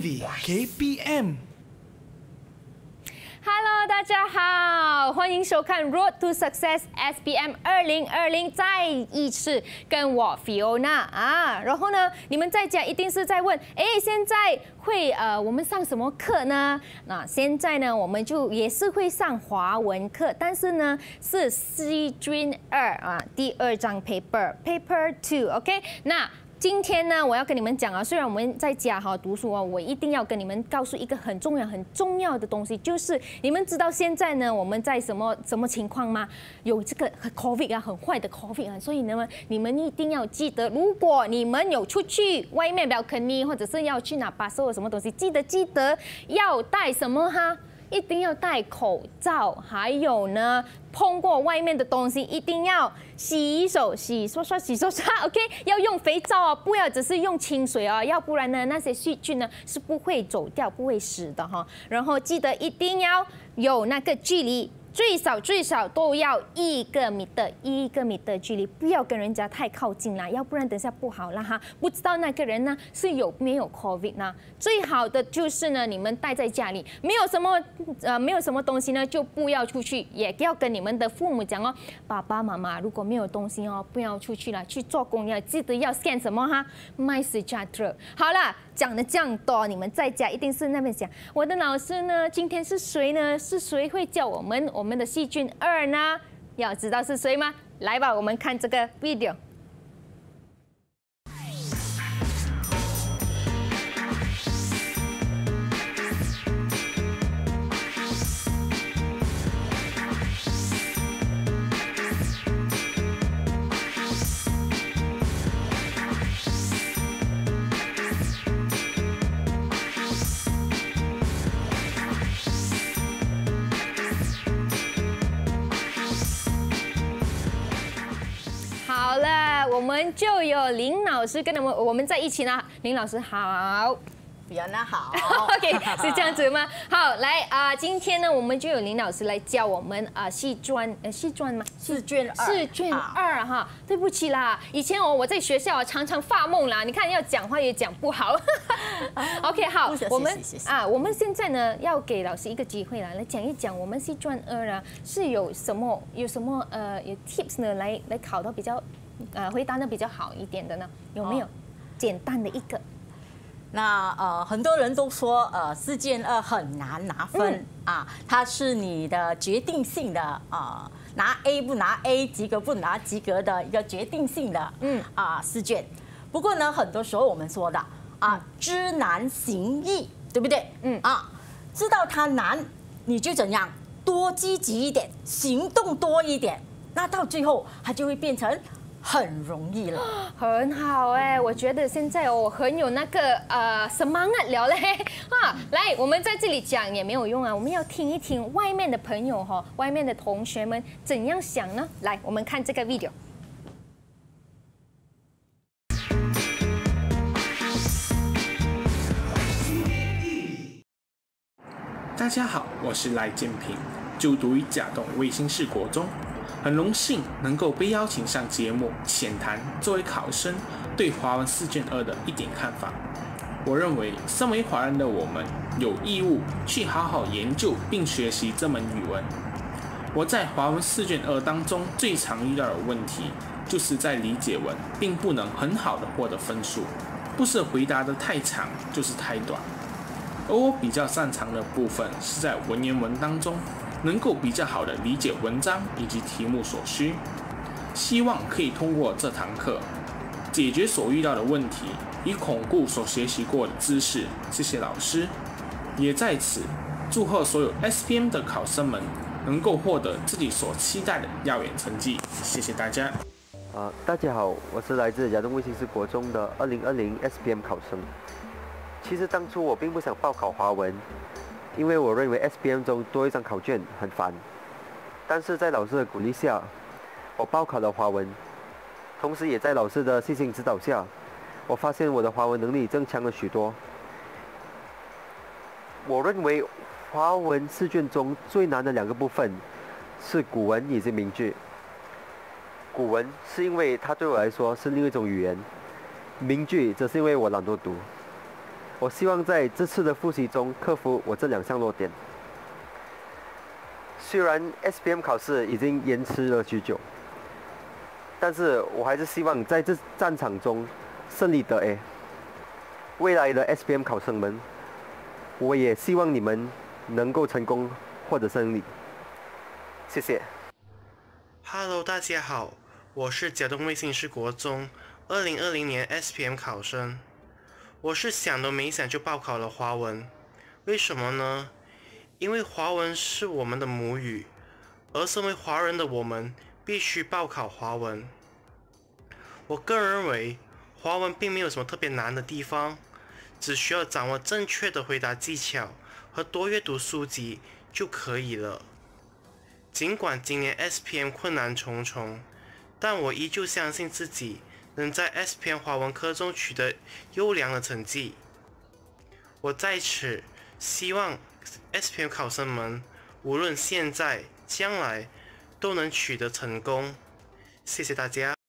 KPM。Hello，大家好，欢迎收看《Road to Success s b m 二零二零》，再一次跟我 Fiona 啊。然后呢，你们在家一定是在问，哎，现在会呃，我们上什么课呢？那现在呢，我们就也是会上华文课，但是呢是 C j 二啊，第二张 paper，paper two，OK？那。今天呢，我要跟你们讲啊，虽然我们在家哈读书啊，我一定要跟你们告诉一个很重要很重要的东西，就是你们知道现在呢我们在什么什么情况吗？有这个 COVID 啊，很坏的 COVID 啊，所以呢，你们一定要记得，如果你们有出去外面 balcony 或者是要去哪巴所什么东西，记得记得要带什么哈。一定要戴口罩，还有呢，碰过外面的东西一定要洗手，洗刷刷，洗刷刷，OK，要用肥皂哦，不要只是用清水哦，要不然呢，那些细菌呢是不会走掉、不会死的哈。然后记得一定要有那个距离。最少最少都要一个米的一个米的距离，不要跟人家太靠近啦，要不然等下不好啦哈。不知道那个人呢是有没有 COVID 呢？最好的就是呢，你们待在家里，没有什么呃，没有什么东西呢，就不要出去，也要跟你们的父母讲哦，爸爸妈妈如果没有东西哦，不要出去了，去做工要记得要 s 什么哈，m a s t e r 好了。讲的这样多，你们在家一定是那边讲。我的老师呢？今天是谁呢？是谁会教我们我们的细菌二呢？要知道是谁吗？来吧，我们看这个 video。我们就有林老师跟我们我们在一起呢。林老师好，有那好，OK，是这样子吗？好，来啊，今天呢，我们就有林老师来教我们啊，四卷呃四卷吗？试卷二，试卷二哈。对不起啦，以前我我在学校常常发梦啦，你看要讲话也讲不好。OK，好，我们啊，我们现在呢要给老师一个机会啦，来讲一讲我们四卷二啊是有什么有什么呃有 tips 呢来来考到比较。呃，回答的比较好一点的呢，有没有？简单的一个。那呃，很多人都说呃，试卷二很难拿分啊，它是你的决定性的啊，拿 A 不拿 A，及格不拿及格的一个决定性的。嗯啊，试卷。不过呢，很多时候我们说的啊，知难行易，对不对？嗯啊，知道它难，你就怎样多积极一点，行动多一点，那到最后它就会变成。很容易了，很好哎，我觉得现在我很有那个呃什么啊聊嘞 啊，来，我们在这里讲也没有用啊，我们要听一听外面的朋友哈，外面的同学们怎样想呢？来，我们看这个 video。大家好，我是赖建平，就读于甲洞卫星事国中。很荣幸能够被邀请上节目浅谈作为考生对华文试卷二的一点看法。我认为，身为华人的我们有义务去好好研究并学习这门语文。我在华文试卷二当中最常遇到的问题，就是在理解文，并不能很好的获得分数，不是回答的太长，就是太短。而我比较擅长的部分，是在文言文当中。能够比较好的理解文章以及题目所需，希望可以通过这堂课解决所遇到的问题，以巩固所学习过的知识。谢谢老师，也在此祝贺所有 SPM 的考生们能够获得自己所期待的耀眼成绩。谢谢大家。啊，大家好，我是来自亚东卫星国中的2020 SPM 考生。其实当初我并不想报考华文。因为我认为 S B M 中多一张考卷很烦，但是在老师的鼓励下，我报考了华文。同时也在老师的细心指导下，我发现我的华文能力增强了许多。我认为华文试卷中最难的两个部分是古文以及名句。古文是因为它对我来说是另一种语言，名句则是因为我懒惰读。我希望在这次的复习中克服我这两项弱点。虽然 SPM 考试已经延迟了许久，但是我还是希望在这战场中胜利得 A。未来的 SPM 考生们，我也希望你们能够成功获得胜利。谢谢。Hello，大家好，我是加东卫星师国中2020年 SPM 考生。我是想都没想就报考了华文，为什么呢？因为华文是我们的母语，而身为华人的我们必须报考华文。我个人认为，华文并没有什么特别难的地方，只需要掌握正确的回答技巧和多阅读书籍就可以了。尽管今年 SPM 困难重重，但我依旧相信自己。能在 S m 华文科中取得优良的成绩，我在此希望 S m 考生们无论现在、将来都能取得成功。谢谢大家。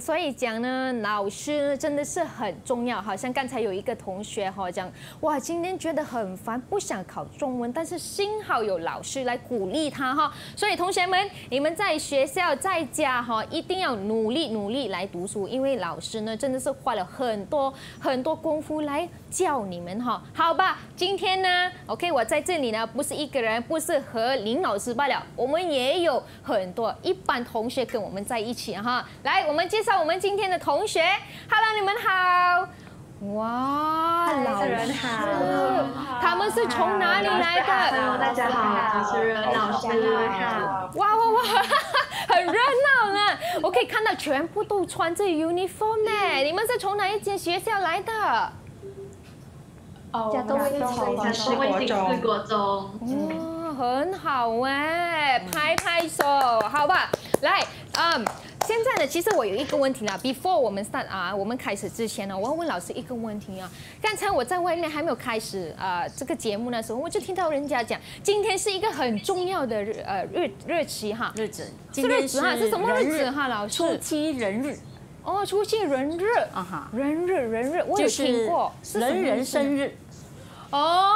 所以讲呢，老师真的是很重要。好像刚才有一个同学哈讲，哇，今天觉得很烦，不想考中文，但是幸好有老师来鼓励他哈。所以同学们，你们在学校、在家哈，一定要努力努力来读书，因为老师呢真的是花了很多很多功夫来教你们哈。好吧，今天呢，OK，我在这里呢不是一个人，不是和林老师罢了，我们也有很多一般同学跟我们在一起哈。来，我们接。上我们今天的同学，Hello，你们好！哇，老师，他们是从哪里来的？Hello，大家好，主持人老师，好！哇哇哇，很热闹呢！我可以看到全部都穿着 uniform 呢。你们是从哪一间学校来的？家都为老四个中，哇，很好哎，拍拍手，好吧，来，嗯，现在呢，其实我有一个问题啦。Before 我们 start 啊，我们开始之前呢，我要问老师一个问题啊。刚才我在外面还没有开始啊这个节目的时候，我就听到人家讲，今天是一个很重要的日呃日日期哈，日子，今天是什么日子哈？老师，初七人日。哦，初七人日，啊哈，人日人日，我有听过，人人生日。哦，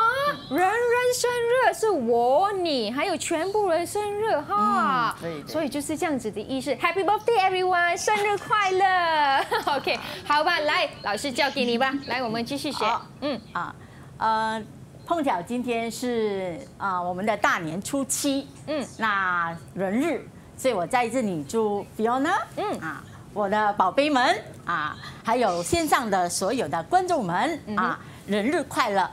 人人生日是我你，还有全部人生日哈，所以就是这样子的意思。Happy birthday everyone，生日快乐。OK，好吧，来，老师交给你吧。来，我们继续学。嗯啊呃，碰巧今天是啊我们的大年初七，嗯，那人日，所以我在这里祝 f i o n a 嗯啊，我的宝贝们啊，还有线上的所有的观众们啊，人日快乐。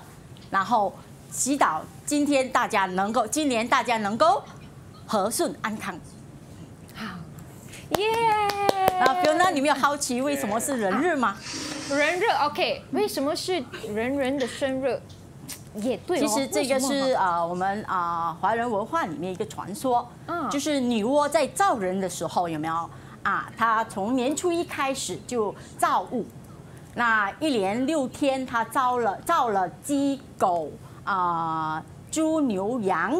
然后祈祷今天大家能够，今年大家能够和顺安康。好，耶！啊，哥，那你们好奇为什么是人日吗？人日，OK，为什么是人人的生日？也对，其实这个是啊，我们啊，华人文化里面一个传说，就是女娲在造人的时候有没有啊？她从年初一开始就造物。那一连六天，他造了造了鸡、狗、啊、猪、牛、羊、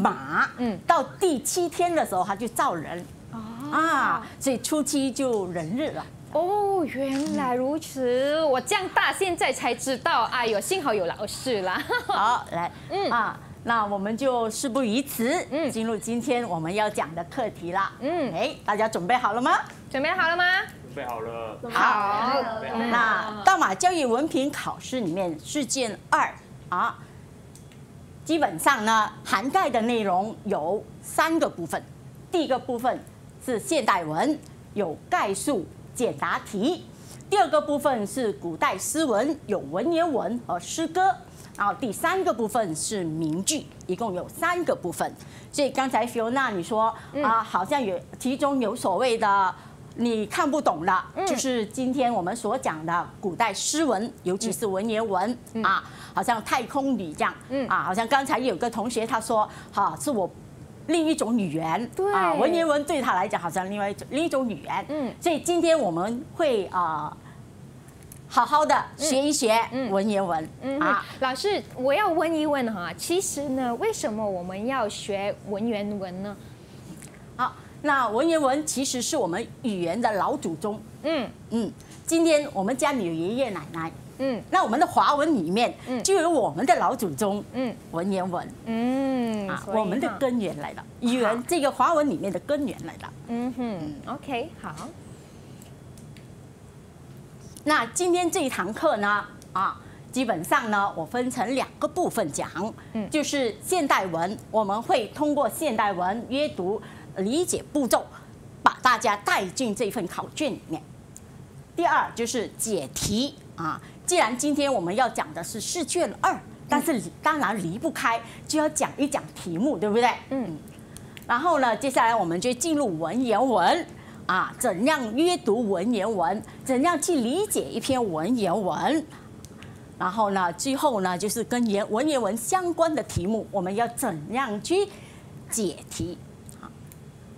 马，嗯，到第七天的时候，他就造人，啊，所以初期就人日了。哦，原来如此，我这样大现在才知道，哎呦，幸好有老师啦。好，来，嗯啊，那我们就事不宜迟，嗯，进入今天我们要讲的课题啦。嗯，哎，大家准备好了吗？准备好了吗？备好了，好，那道马教育文凭考试里面试卷二啊，基本上呢涵盖的内容有三个部分。第一个部分是现代文，有概述、简答题；第二个部分是古代诗文，有文言文和诗歌；然后第三个部分是名句，一共有三个部分。所以刚才 Fiona 你说啊，好像有其中有所谓的。你看不懂的，就是今天我们所讲的古代诗文，尤其是文言文啊，好像太空语一样啊。好像刚才有个同学他说，哈，是我另一种语言啊，文言文对他来讲好像另外一种另一种语言。嗯，所以今天我们会啊，好好的学一学文言文嗯，啊。老师，我要问一问哈，其实呢，为什么我们要学文言文呢？那文言文其实是我们语言的老祖宗。嗯嗯，今天我们家里爷爷奶奶，嗯，那我们的华文里面就有我们的老祖宗，嗯，文言文，嗯，啊，我们的根源来了，语言这个华文里面的根源来了。嗯哼，OK，好。那今天这一堂课呢，啊，基本上呢，我分成两个部分讲，嗯，就是现代文，我们会通过现代文阅读。理解步骤，把大家带进这份考卷里面。第二就是解题啊。既然今天我们要讲的是试卷二，但是当然离不开就要讲一讲题目，对不对？嗯。然后呢，接下来我们就进入文言文啊，怎样阅读文言文，怎样去理解一篇文言文。然后呢，最后呢就是跟言文言文相关的题目，我们要怎样去解题。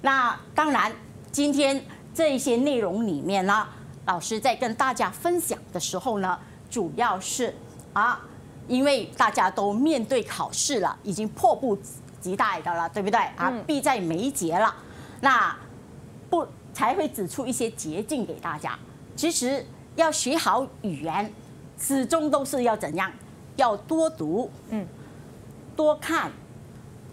那当然，今天这些内容里面呢，老师在跟大家分享的时候呢，主要是啊，因为大家都面对考试了，已经迫不及待的了，对不对啊？必在眉睫了，那不才会指出一些捷径给大家。其实要学好语言，始终都是要怎样？要多读，嗯，多看，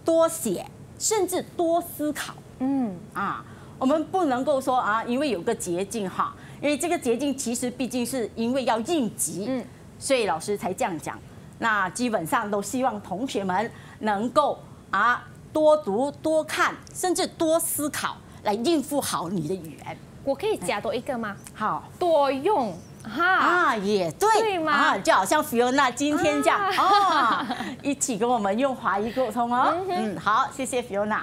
多写，甚至多思考。嗯啊，我们不能够说啊，因为有个捷径哈，因为这个捷径其实毕竟是因为要应急，嗯，所以老师才这样讲。那基本上都希望同学们能够啊多读多看，甚至多思考，来应付好你的语言。我可以加多一个吗？好多用哈啊也对对吗？啊，就好像 Fiona 今天这样哦，一起跟我们用华语沟通哦。嗯，好，谢谢 Fiona。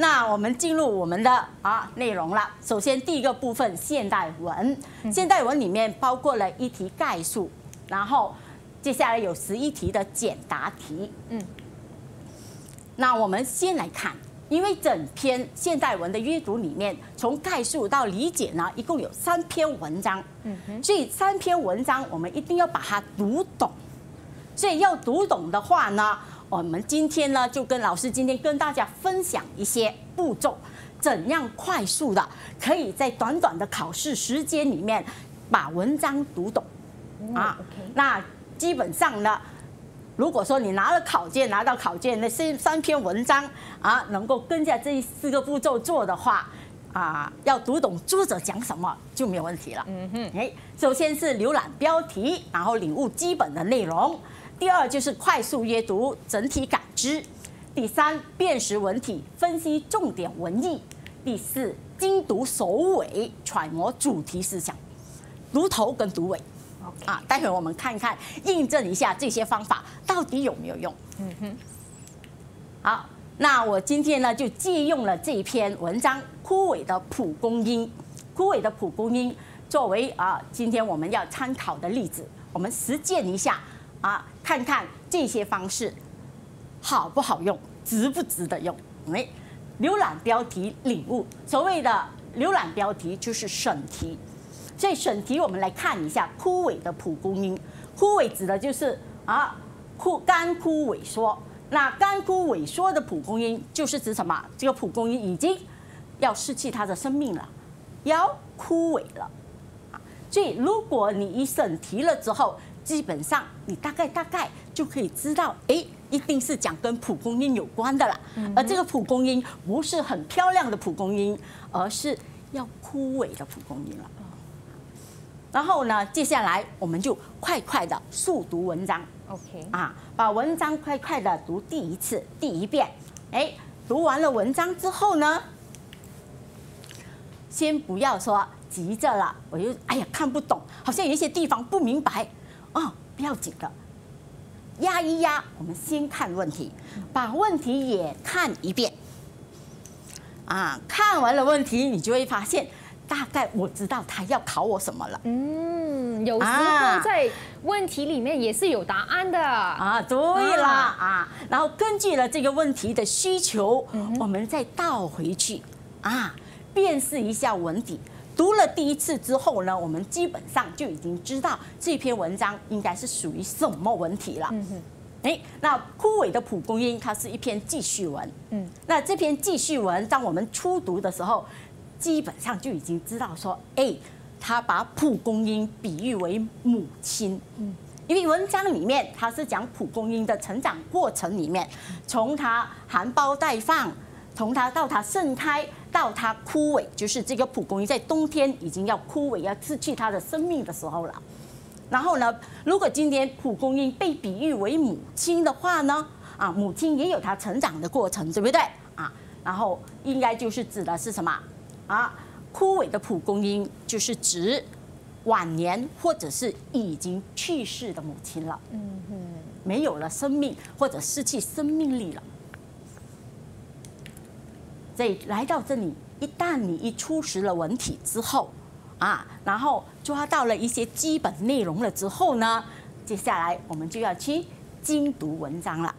那我们进入我们的啊内容了。首先第一个部分现代文，现代文里面包括了一题概述，然后接下来有十一题的简答题。嗯，那我们先来看，因为整篇现代文的阅读里面，从概述到理解呢，一共有三篇文章。嗯哼，所以三篇文章我们一定要把它读懂。所以要读懂的话呢？我们今天呢，就跟老师今天跟大家分享一些步骤，怎样快速的可以在短短的考试时间里面把文章读懂啊？那基本上呢，如果说你拿了考卷，拿到考卷那三三篇文章啊，能够跟着这四个步骤做的话啊，要读懂作者讲什么就没有问题了。嗯哼，哎，首先是浏览标题，然后领悟基本的内容。第二就是快速阅读，整体感知；第三，辨识文体，分析重点文意；第四，精读首尾，揣摩主题思想，读头跟读尾。啊，待会儿我们看一看，印证一下这些方法到底有没有用。嗯哼。好，那我今天呢就借用了这一篇文章《枯萎的蒲公英》，《枯萎的蒲公英》作为啊今天我们要参考的例子，我们实践一下。啊，看看这些方式好不好用，值不值得用？哎，浏览标题，领悟所谓的浏览标题就是审题。所以审题，我们来看一下枯萎的蒲公英。枯萎指的就是啊，枯干枯萎缩。那干枯萎缩的蒲公英就是指什么？这个蒲公英已经要失去它的生命了，要枯萎了。所以如果你一审题了之后，基本上，你大概大概就可以知道，哎，一定是讲跟蒲公英有关的了。而这个蒲公英不是很漂亮的蒲公英，而是要枯萎的蒲公英了。然后呢，接下来我们就快快的速读文章，OK，啊，把文章快快的读第一次、第一遍。哎，读完了文章之后呢，先不要说急着了，我就哎呀看不懂，好像有一些地方不明白。哦，不要紧的，压一压。我们先看问题，把问题也看一遍。啊，看完了问题，你就会发现，大概我知道他要考我什么了。嗯，有时候在问题里面也是有答案的。啊，对了啊，然后根据了这个问题的需求，我们再倒回去啊，辨识一下文底。读了第一次之后呢，我们基本上就已经知道这篇文章应该是属于什么文体了。哎，那枯萎的蒲公英它是一篇记叙文。嗯，那这篇记叙文，当我们初读的时候，基本上就已经知道说，哎，他把蒲公英比喻为母亲。嗯，因为文章里面他是讲蒲公英的成长过程里面，从它含苞待放，从它到它盛开。到它枯萎，就是这个蒲公英在冬天已经要枯萎、要失去它的生命的时候了。然后呢，如果今天蒲公英被比喻为母亲的话呢，啊，母亲也有它成长的过程，对不对？啊，然后应该就是指的是什么？啊，枯萎的蒲公英就是指晚年或者是已经去世的母亲了。嗯嗯，没有了生命或者失去生命力了。所以来到这里，一旦你一出识了文体之后，啊，然后抓到了一些基本内容了之后呢，接下来我们就要去精读文章了。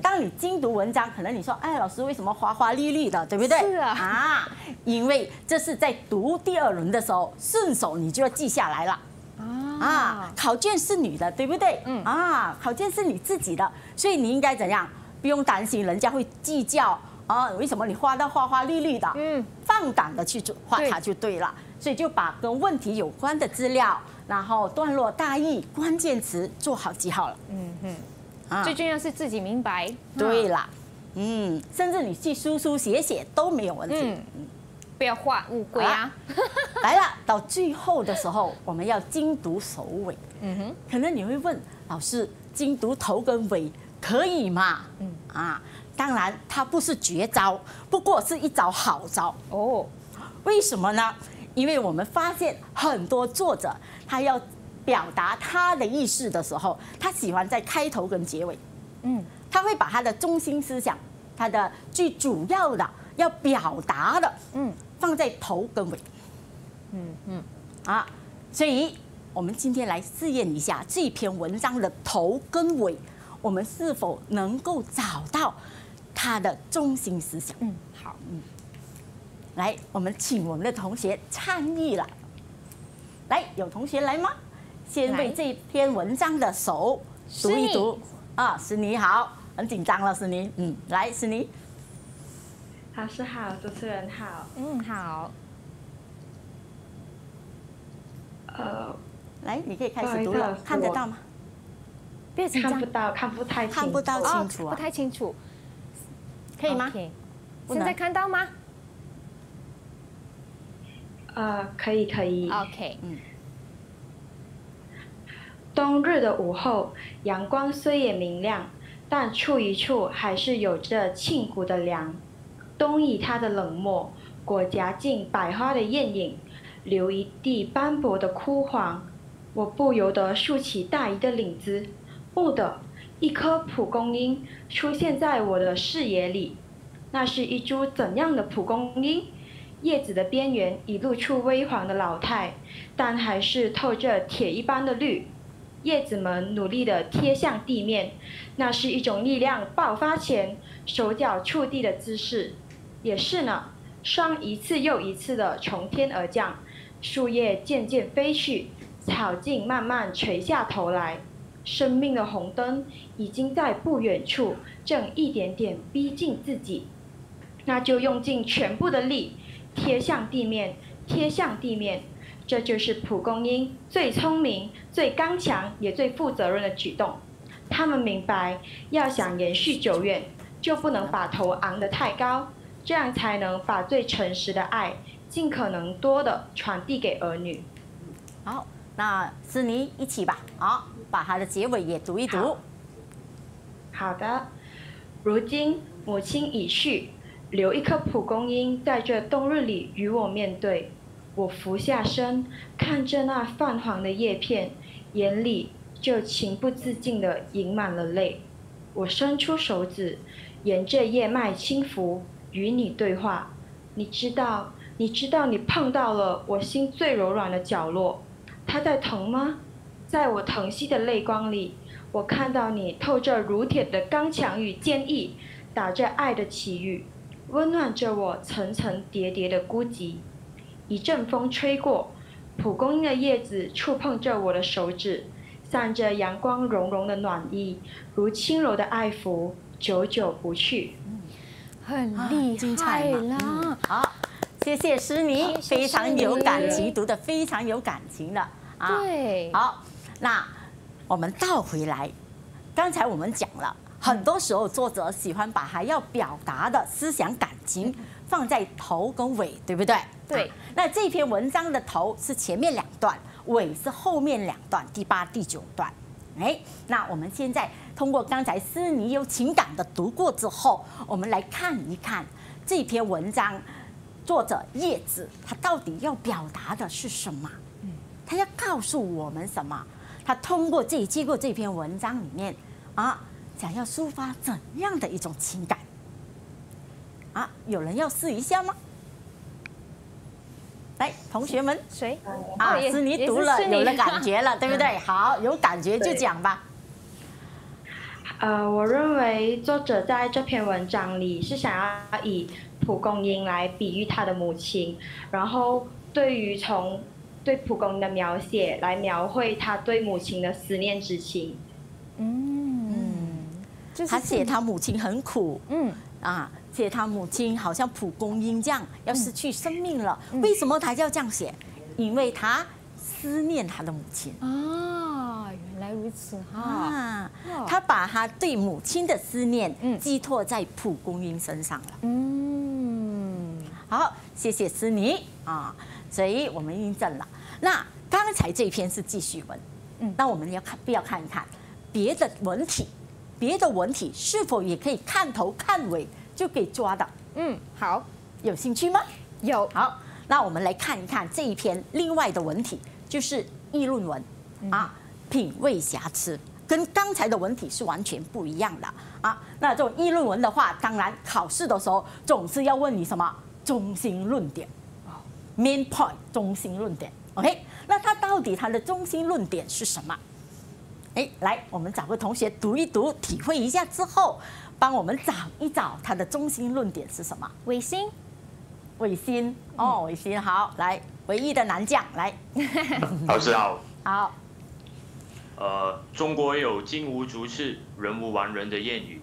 当你精读文章，可能你说，哎，老师为什么花花绿绿的，对不对？是啊。啊，因为这是在读第二轮的时候，顺手你就要记下来了。啊。啊，考卷是你的，对不对？嗯。啊，考卷是你自己的，所以你应该怎样？不用担心人家会计较。啊，为什么你画到花花绿绿的，嗯，放胆的去做画它就对了？所以就把跟问题有关的资料，然后段落大意、关键词做好记号了。嗯哼，最重要是自己明白。对啦，嗯，甚至你去书书写写都没有问题。嗯，不要画乌龟啊。来了，到最后的时候，我们要精读首尾。嗯哼，可能你会问老师，精读头跟尾可以吗？嗯啊。当然，它不是绝招，不过是一招好招哦。为什么呢？因为我们发现很多作者，他要表达他的意思的时候，他喜欢在开头跟结尾。嗯，他会把他的中心思想、他的最主要的要表达的，嗯，放在头跟尾。嗯嗯。啊，所以我们今天来试验一下这篇文章的头跟尾，我们是否能够找到。他的中心思想。嗯，好，嗯，来，我们请我们的同学参与了。来，有同学来吗？先为这篇文章的手读一读啊，是你好，很紧张了，是你，嗯，来，是你。老师好，主持人好。嗯，好。呃，来，你可以开始读了，看得到吗？别紧张。看不到，看不太清。看不到清楚啊，不太清楚。可以吗？现在看到吗？啊，可以可以。OK，嗯。冬日的午后，阳光虽也明亮，但处一处还是有着沁骨的凉。冬以它的冷漠，裹夹进百花的艳影，留一地斑驳的枯黄。我不由得竖起大衣的领子，不得。一颗蒲公英出现在我的视野里，那是一株怎样的蒲公英？叶子的边缘已露出微黄的老态，但还是透着铁一般的绿。叶子们努力地贴向地面，那是一种力量爆发前手脚触地的姿势。也是呢，霜一次又一次地从天而降，树叶渐渐飞去，草茎慢慢垂下头来。生命的红灯已经在不远处，正一点点逼近自己。那就用尽全部的力，贴向地面，贴向地面。这就是蒲公英最聪明、最刚强也最负责任的举动。他们明白，要想延续久远，就不能把头昂得太高，这样才能把最诚实的爱尽可能多地传递给儿女。好，那子怡一起吧。好。把它的结尾也读一读。好的，如今母亲已去，留一颗蒲公英在这冬日里与我面对。我俯下身，看着那泛黄的叶片，眼里就情不自禁的盈满了泪。我伸出手指，沿着叶脉轻抚，与你对话。你知道，你知道你碰到了我心最柔软的角落，它在疼吗？在我疼惜的泪光里，我看到你透着如铁的刚强与坚毅，打着爱的旗语，温暖着我层层叠叠的孤寂。一阵风吹过，蒲公英的叶子触碰着我的手指，散着阳光融融的暖意，如轻柔的爱抚，久久不去。很厉害，太好，谢谢诗妮，非常有感情，读的非常有感情的啊。对，好。那我们倒回来，刚才我们讲了很多时候，作者喜欢把还要表达的思想感情放在头跟尾，对不对？对。那这篇文章的头是前面两段，尾是后面两段，第八、第九段。哎，那我们现在通过刚才斯尼有情感的读过之后，我们来看一看这篇文章作者叶子他到底要表达的是什么？嗯，他要告诉我们什么？他通过这一经过这篇文章里面，啊，想要抒发怎样的一种情感？啊，有人要试一下吗？来，同学们，谁？啊，是你读了有了感觉了，对不对？好，有感觉就讲吧。呃，我认为作者在这篇文章里是想要以蒲公英来比喻他的母亲，然后对于从。对蒲公英的描写，来描绘他对母亲的思念之情。嗯他写他母亲很苦，嗯啊，写他母亲好像蒲公英这样要失去生命了。为什么他要这样写？因为他思念他的母亲啊，原来如此哈啊，他把他对母亲的思念寄托在蒲公英身上了。嗯，好，谢谢思妮啊。所以我们印证了。那刚才这篇是记叙文，嗯，那我们要看，不要看一看别的文体，别的文体是否也可以看头看尾就可以抓的？嗯，好，有兴趣吗？有。好，那我们来看一看这一篇另外的文体，就是议论文啊，品味瑕疵跟刚才的文体是完全不一样的啊。那这种议论文的话，当然考试的时候总是要问你什么中心论点。Main point，中心论点。OK，那他到底他的中心论点是什么？哎，来，我们找个同学读一读，体会一下之后，帮我们找一找他的中心论点是什么？卫星，卫星，哦，卫星，好，来，唯一的男将，来，老师好，好，呃，中国有“金无足赤，人无完人”的谚语，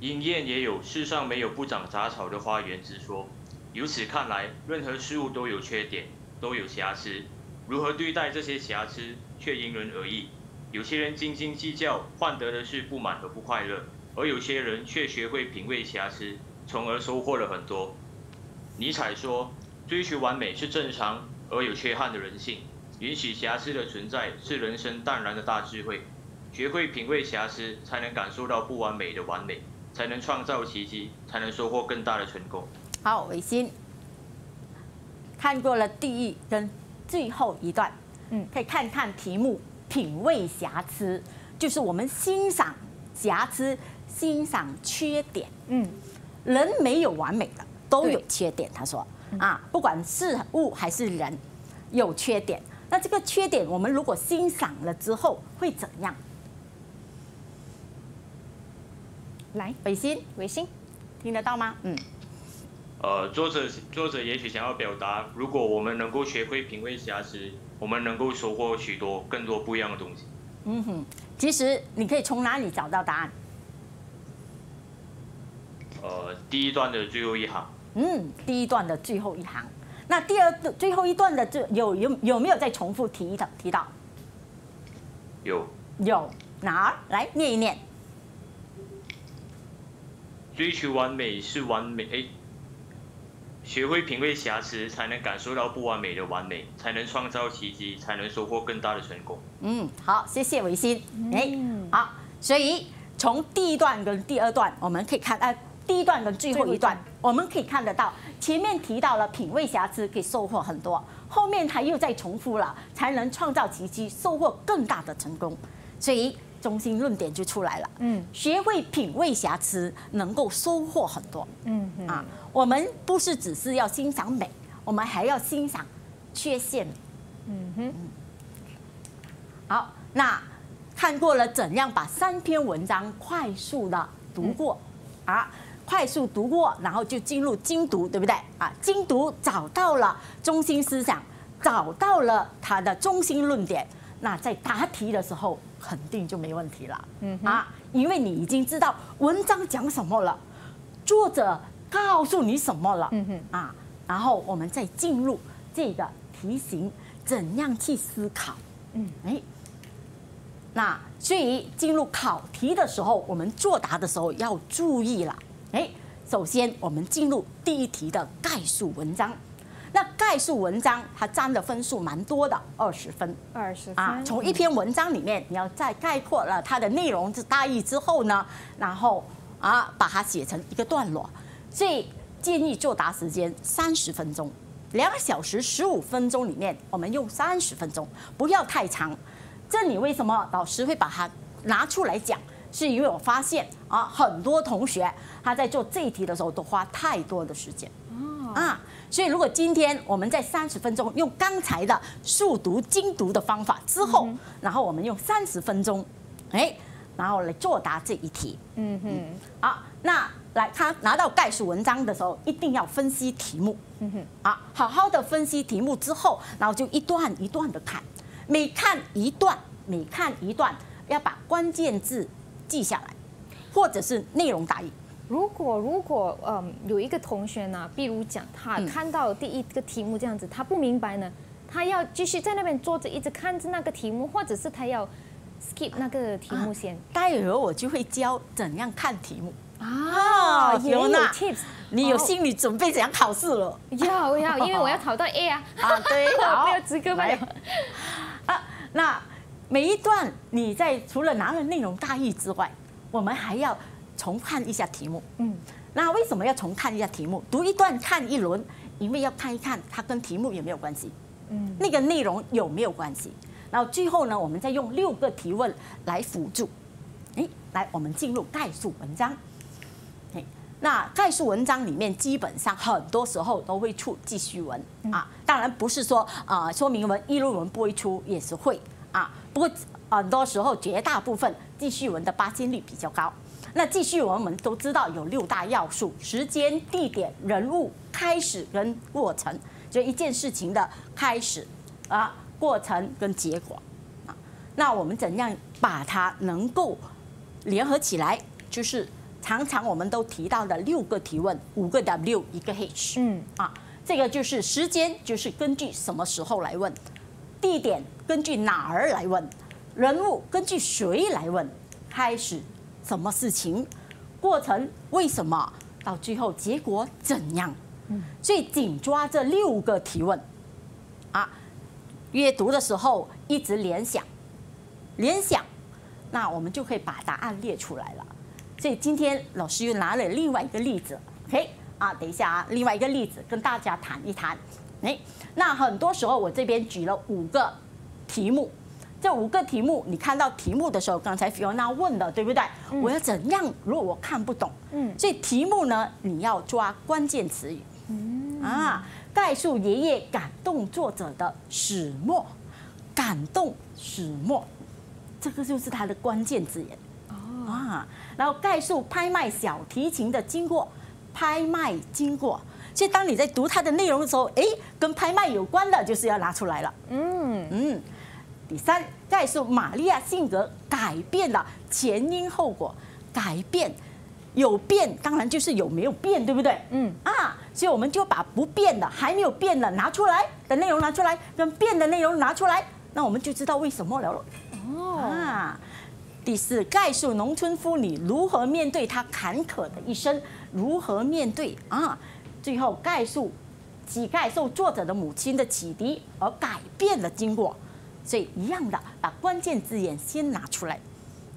应验也有“世上没有不长杂草的花园”之说。由此看来，任何事物都有缺点，都有瑕疵。如何对待这些瑕疵，却因人而异。有些人斤斤计较，换得的是不满和不快乐；而有些人却学会品味瑕疵，从而收获了很多。尼采说：“追求完美是正常而有缺憾的人性，允许瑕疵的存在是人生淡然的大智慧。学会品味瑕疵，才能感受到不完美的完美，才能创造奇迹，才能收获更大的成功。”好，伟新，看过了第一跟最后一段，嗯，可以看看题目，品味瑕疵，就是我们欣赏瑕疵，欣赏缺点，嗯，人没有完美的，都有缺点。他说，啊，不管事物还是人，有缺点。那这个缺点，我们如果欣赏了之后，会怎样？来，伟新，伟新，听得到吗？嗯。呃，作者作者也许想要表达，如果我们能够学会品味瑕疵，我们能够收获许多更多不一样的东西。嗯哼，其实你可以从哪里找到答案？呃，第一段的最后一行。嗯，第一段的最后一行。那第二最后一段的这有有有没有再重复提的提到？有有哪儿来念一念？追求完美是完美。诶。学会品味瑕疵，才能感受到不完美的完美，才能创造奇迹，才能收获更大的成功。嗯，好，谢谢维新。哎，好，所以从第一段跟第二段，我们可以看，呃，第一段跟最后一段，我们可以看得到，前面提到了品味瑕疵可以收获很多，后面他又再重复了，才能创造奇迹，收获更大的成功。所以。中心论点就出来了。嗯，学会品味瑕疵，能够收获很多。嗯，啊，我们不是只是要欣赏美，我们还要欣赏缺陷。嗯哼。好，那看过了怎样把三篇文章快速的读过啊？快速读过，然后就进入精读，对不对？啊，精读找到了中心思想，找到了它的中心论点。那在答题的时候。肯定就没问题了，嗯啊，因为你已经知道文章讲什么了，作者告诉你什么了，嗯哼啊，然后我们再进入这个题型，怎样去思考，嗯哎，那所以进入考题的时候，我们作答的时候要注意了，哎，首先我们进入第一题的概述文章。那概述文章，它占的分数蛮多的，二十分。二十分啊，从一篇文章里面，你要在概括了它的内容之大意之后呢，然后啊，把它写成一个段落。所以建议作答时间三十分钟，两个小时十五分钟里面，我们用三十分钟，不要太长。这里为什么老师会把它拿出来讲？是因为我发现啊，很多同学他在做这一题的时候都花太多的时间。啊。所以，如果今天我们在三十分钟用刚才的速读精读的方法之后，然后我们用三十分钟，哎，然后来作答这一题。嗯哼，好，那来他拿到概述文章的时候，一定要分析题目。嗯哼，好，好好的分析题目之后，然后就一段一段的看，每看一段，每看一段，要把关键字记下来，或者是内容打印。如果如果嗯有一个同学呢，比如讲他看到第一个题目这样子，他不明白呢，他要继续在那边坐着一直看着那个题目，或者是他要 skip 那个题目先。待会儿我就会教怎样看题目。啊，有那 tips，你有心理准备怎样考试了？要要，因为我要考到 A 啊。啊，对，好，来。啊，那每一段你在除了拿了内容大意之外，我们还要。重看一下题目，嗯，那为什么要重看一下题目？读一段看一轮，因为要看一看它跟题目有没有关系，嗯，那个内容有没有关系？然后最后呢，我们再用六个提问来辅助。哎，来，我们进入概述文章。那概述文章里面基本上很多时候都会出记叙文啊，当然不是说啊说明文、议论文不会出也是会啊，不过很多时候绝大部分记叙文的八千率比较高。那继续，我们都知道有六大要素：时间、地点、人物、开始跟过程，就一件事情的开始啊、过程跟结果啊。那我们怎样把它能够联合起来？就是常常我们都提到的六个提问：五个 W，一个 H。嗯啊，这个就是时间，就是根据什么时候来问；地点，根据哪儿来问；人物，根据谁来问；开始。什么事情？过程为什么？到最后结果怎样？所以紧抓这六个提问啊，阅读的时候一直联想，联想，那我们就可以把答案列出来了。所以今天老师又拿了另外一个例子，OK 啊，等一下啊，另外一个例子跟大家谈一谈。哎，那很多时候我这边举了五个题目。这五个题目，你看到题目的时候，刚才 Fiona 问的，对不对？我要怎样？如果我看不懂，嗯，所以题目呢，你要抓关键词语。嗯啊，概述爷爷感动作者的始末，感动始末，这个就是它的关键字眼。哦啊，然后概述拍卖小提琴的经过，拍卖经过。所以当你在读它的内容的时候，哎，跟拍卖有关的，就是要拿出来了。嗯嗯。第三，概述玛利亚性格改变了，前因后果，改变有变，当然就是有没有变，对不对？嗯啊，所以我们就把不变的、还没有变的拿出来的内容拿出来，跟变的内容拿出来，那我们就知道为什么了。哦啊，第四，概述农村妇女如何面对她坎坷的一生，如何面对啊，最后概述乞丐受作者的母亲的启迪而改变的经过。所以一样的，把关键字眼先拿出来，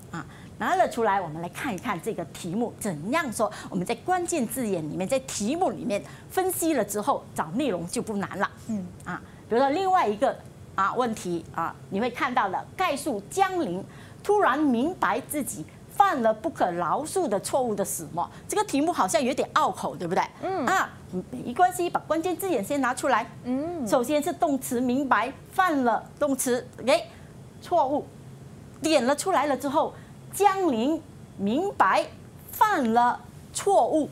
啊，拿了出来，我们来看一看这个题目怎样说。我们在关键字眼里面，在题目里面分析了之后，找内容就不难了。嗯啊，比如说另外一个啊问题啊，你会看到的，概述江陵突然明白自己犯了不可饶恕的错误的始末。这个题目好像有点拗口，对不对？嗯啊。没关系，把关键字眼先拿出来。嗯，首先是动词，明白犯了动词给错误点了出来了之后，江陵明白犯了错误，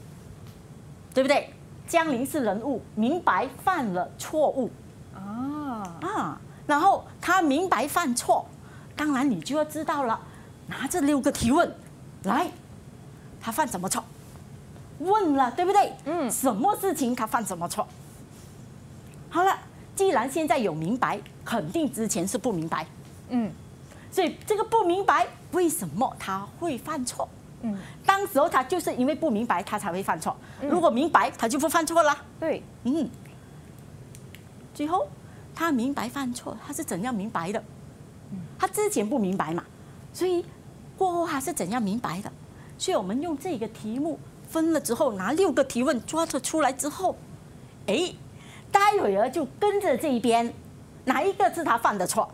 对不对？江陵是人物，明白犯了错误啊啊，然后他明白犯错，当然你就要知道了，拿这六个提问来，他犯什么错？问了，对不对？嗯，什么事情他犯什么错？好了，既然现在有明白，肯定之前是不明白，嗯，所以这个不明白为什么他会犯错？嗯，当时候他就是因为不明白，他才会犯错。如果明白，他就不犯错啦。对，嗯，最后他明白犯错，他是怎样明白的？他之前不明白嘛，所以过后他是怎样明白的？所以我们用这个题目。分了之后，拿六个提问抓着出来之后，哎，待会儿就跟着这一边，哪一个是他犯的错，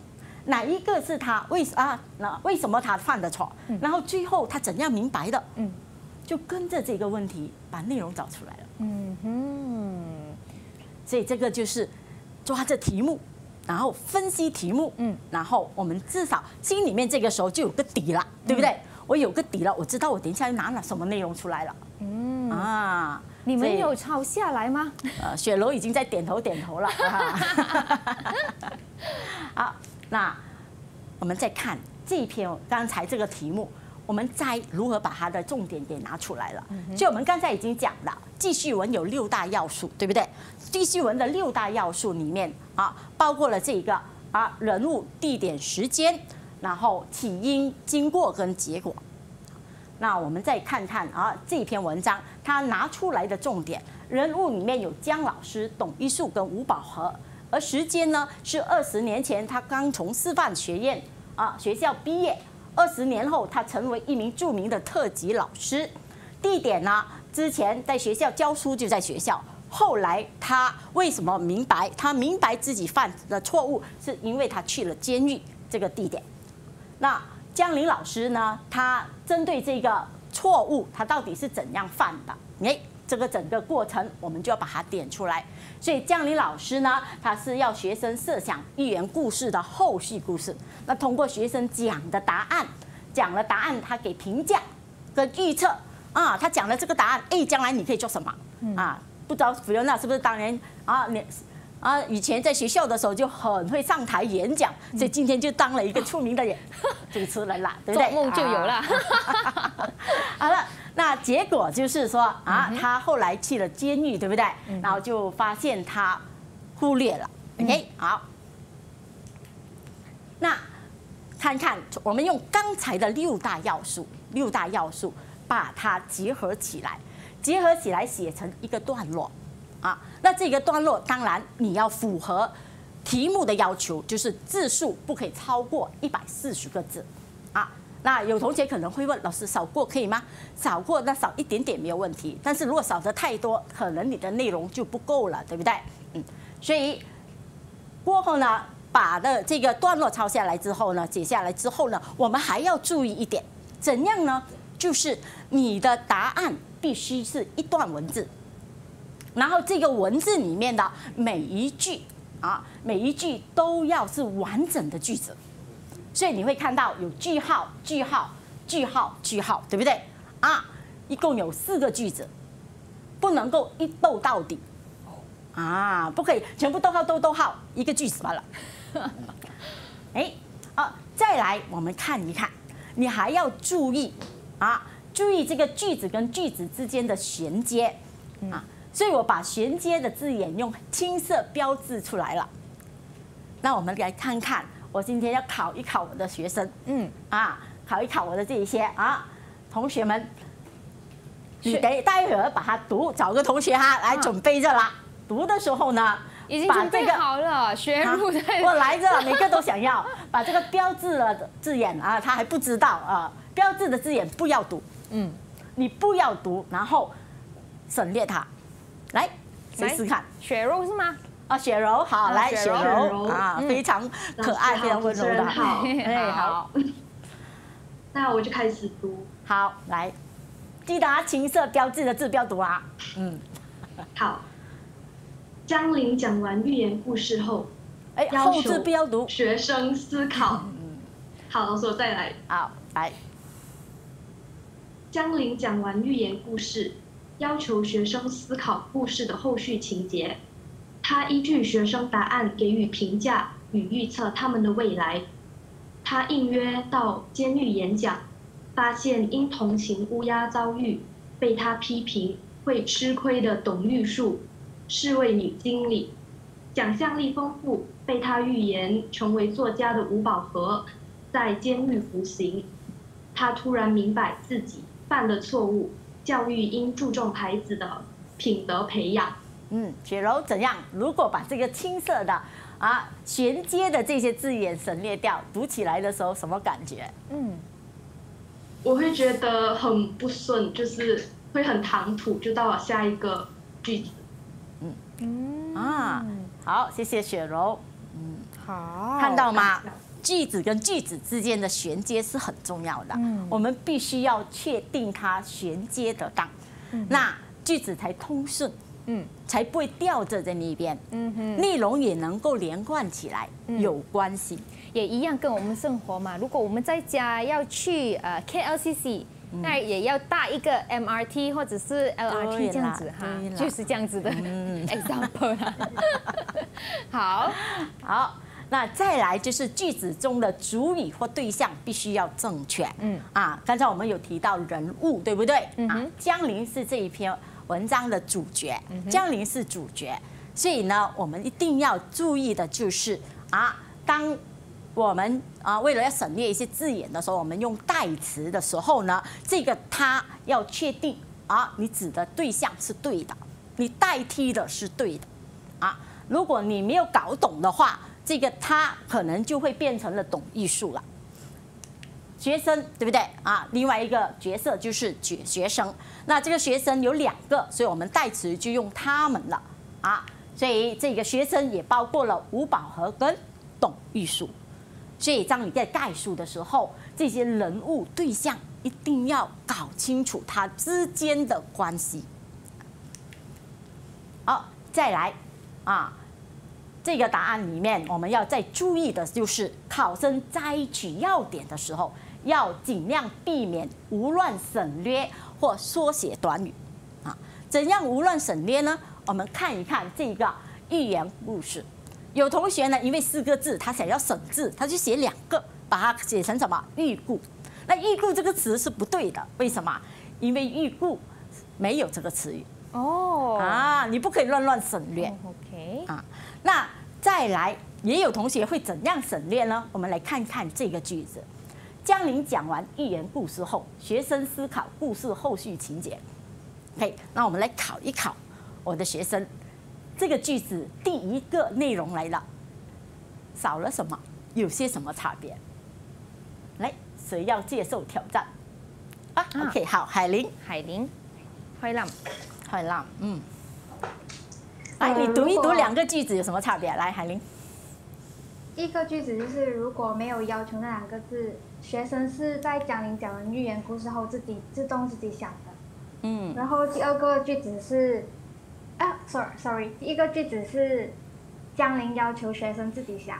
哪一个是他为啊？那为什么他犯的错？然后最后他怎样明白的？嗯，就跟着这个问题把内容找出来了。嗯哼，所以这个就是抓着题目，然后分析题目，嗯，然后我们至少心里面这个时候就有个底了，对不对？我有个底了，我知道我等一下要拿了什么内容出来了。嗯啊，你们有抄下来吗？呃，雪柔已经在点头点头了。好，那我们再看这篇刚才这个题目，我们再如何把它的重点点拿出来了？就我们刚才已经讲了，记叙文有六大要素，对不对？记叙文的六大要素里面啊，包括了这一个啊人物、地点、时间，然后起因、经过跟结果。那我们再看看啊，这篇文章他拿出来的重点人物里面有姜老师、董一树跟吴宝和，而时间呢是二十年前，他刚从师范学院啊学校毕业，二十年后他成为一名著名的特级老师。地点呢，之前在学校教书就在学校，后来他为什么明白？他明白自己犯的错误，是因为他去了监狱这个地点。那。江林老师呢？他针对这个错误，他到底是怎样犯的？哎，这个整个过程我们就要把它点出来。所以江林老师呢，他是要学生设想寓言故事的后续故事。那通过学生讲的答案，讲了答案，他给评价跟预测啊，他讲了这个答案，哎，将来你可以做什么啊？不知道弗尤娜是不是当年啊？你。啊，以前在学校的时候就很会上台演讲，所以今天就当了一个出名的人，主持人啦，对不对？做梦就有了。好了，那结果就是说啊，他后来去了监狱，对不对？然后就发现他忽略了。哎，好，那看看我们用刚才的六大要素，六大要素把它结合起来，结合起来写成一个段落。啊，那这个段落当然你要符合题目的要求，就是字数不可以超过一百四十个字，啊，那有同学可能会问，老师少过可以吗？少过那少一点点没有问题，但是如果少的太多，可能你的内容就不够了，对不对？嗯，所以过后呢，把的这个段落抄下来之后呢，写下来之后呢，我们还要注意一点，怎样呢？就是你的答案必须是一段文字。然后这个文字里面的每一句啊，每一句都要是完整的句子，所以你会看到有句号、句号、句号、句号，对不对？啊，一共有四个句子，不能够一逗到底，啊，不可以全部逗号都逗号一个句子罢了。哎，啊，再来我们看一看，你还要注意啊，注意这个句子跟句子之间的衔接啊。所以，我把衔接的字眼用青色标志出来了。那我们来看看，我今天要考一考我的学生，嗯，啊，考一考我的这一些啊，同学们，你给，待会儿把它读，找个同学哈来准备着啦。读的时候呢，已经准备好了，学录在。我来一个，每个都想要把这个标志的字眼啊，他还不知道啊，标志的字眼不要读，嗯，你不要读，然后省略它。来试试看，雪柔是吗？啊，雪柔，好，来雪柔啊，非常可爱，非常温柔的，好，哎好，那我就开始读，好来，记得情色标志的字标读啊，嗯，好，江林讲完寓言故事后，哎，后字不要读，学生思考，嗯，好，老师我再来，好，来，江林讲完寓言故事。要求学生思考故事的后续情节，他依据学生答案给予评价与预测他们的未来。他应约到监狱演讲，发现因同情乌鸦遭遇被他批评会吃亏的董玉树，是位女经理，想象力丰富，被他预言成为作家的吴宝和，在监狱服刑。他突然明白自己犯了错误。教育应注重孩子的品德培养。嗯，雪柔怎样？如果把这个青涩的啊衔接的这些字眼省略掉，读起来的时候什么感觉？嗯，我会觉得很不顺，就是会很唐突，就到了下一个句子。嗯嗯啊，好，谢谢雪柔。嗯，好，看到吗？句子跟句子之间的衔接是很重要的，我们必须要确定它衔接得当，那句子才通顺，嗯，才不会吊着在那边，嗯哼，内容也能够连贯起来，有关系，也一样跟我们生活嘛。如果我们在家要去呃 K L C C，那也要搭一个 M R T 或者是 L R T 这样子哈，就是这样子的，嗯，example，啦。好 好。那再来就是句子中的主语或对象必须要正确。嗯啊，刚才我们有提到人物，对不对？嗯江陵是这一篇文章的主角。嗯。江陵是主角，所以呢，我们一定要注意的就是啊，当我们啊为了要省略一些字眼的时候，我们用代词的时候呢，这个他要确定啊，你指的对象是对的，你代替的是对的。啊，如果你没有搞懂的话。这个他可能就会变成了懂艺术了，学生对不对啊？另外一个角色就是学学生，那这个学生有两个，所以我们代词就用他们了啊。所以这个学生也包括了吴宝和跟懂艺术，所以当你在概述的时候，这些人物对象一定要搞清楚他之间的关系。好，再来啊。这个答案里面，我们要再注意的就是考生摘取要点的时候，要尽量避免无乱省略或缩写短语。啊，怎样无乱省略呢？我们看一看这个寓言故事。有同学呢，因为四个字，他想要省字，他就写两个，把它写成什么“预故”。那“预故”这个词是不对的，为什么？因为“预故”没有这个词语。哦。啊，你不可以乱乱省略。OK。啊，那。再来，也有同学会怎样省略呢？我们来看看这个句子：江林讲完寓言故事后，学生思考故事后续情节。OK，那我们来考一考我的学生。这个句子第一个内容来了，少了什么？有些什么差别？来，谁要接受挑战？啊，OK，好，海林，海林，海浪，海浪，嗯。哎，你读一读两个句子有什么差别？来，海玲。第一个句子就是如果没有要求那两个字，学生是在江你讲完寓言故事后自己自动自己想的。嗯。然后第二个句子是，啊，sorry，sorry，第一个句子是江林要求学生自己想，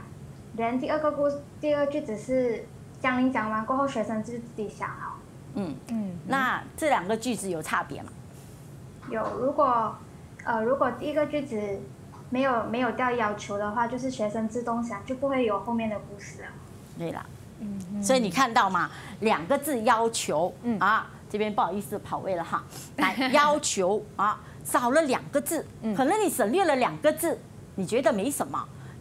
连第二个故，第二个句子是江林讲完过后学生就自己想了。嗯嗯。那这两个句子有差别吗？有，如果。呃，如果第一个句子没有没有掉要求的话，就是学生自动想就不会有后面的故事了。对啦，嗯，所以你看到吗？两个字要求，嗯啊，这边不好意思跑位了哈，来要求啊，少了两个字，可能你省略了两个字，你觉得没什么。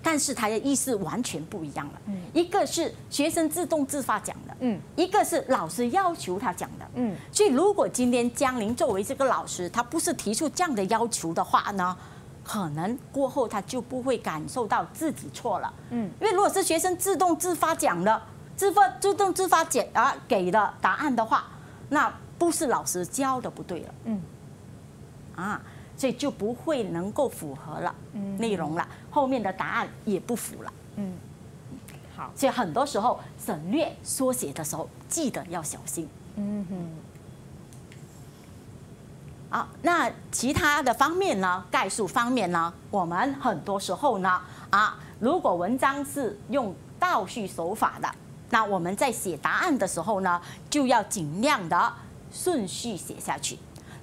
但是他的意思完全不一样了，嗯，一个是学生自动自发讲的，嗯，一个是老师要求他讲的，嗯，所以如果今天江林作为这个老师，他不是提出这样的要求的话呢，可能过后他就不会感受到自己错了，嗯，因为如果是学生自动自发讲的，自发自动自发讲啊，给了答案的话，那不是老师教的不对了，嗯，啊。所以就不会能够符合了内容了，后面的答案也不符了。嗯，好。所以很多时候省略缩写的时候，记得要小心。嗯哼。好，那其他的方面呢？概述方面呢？我们很多时候呢，啊，如果文章是用倒叙手法的，那我们在写答案的时候呢，就要尽量的顺序写下去。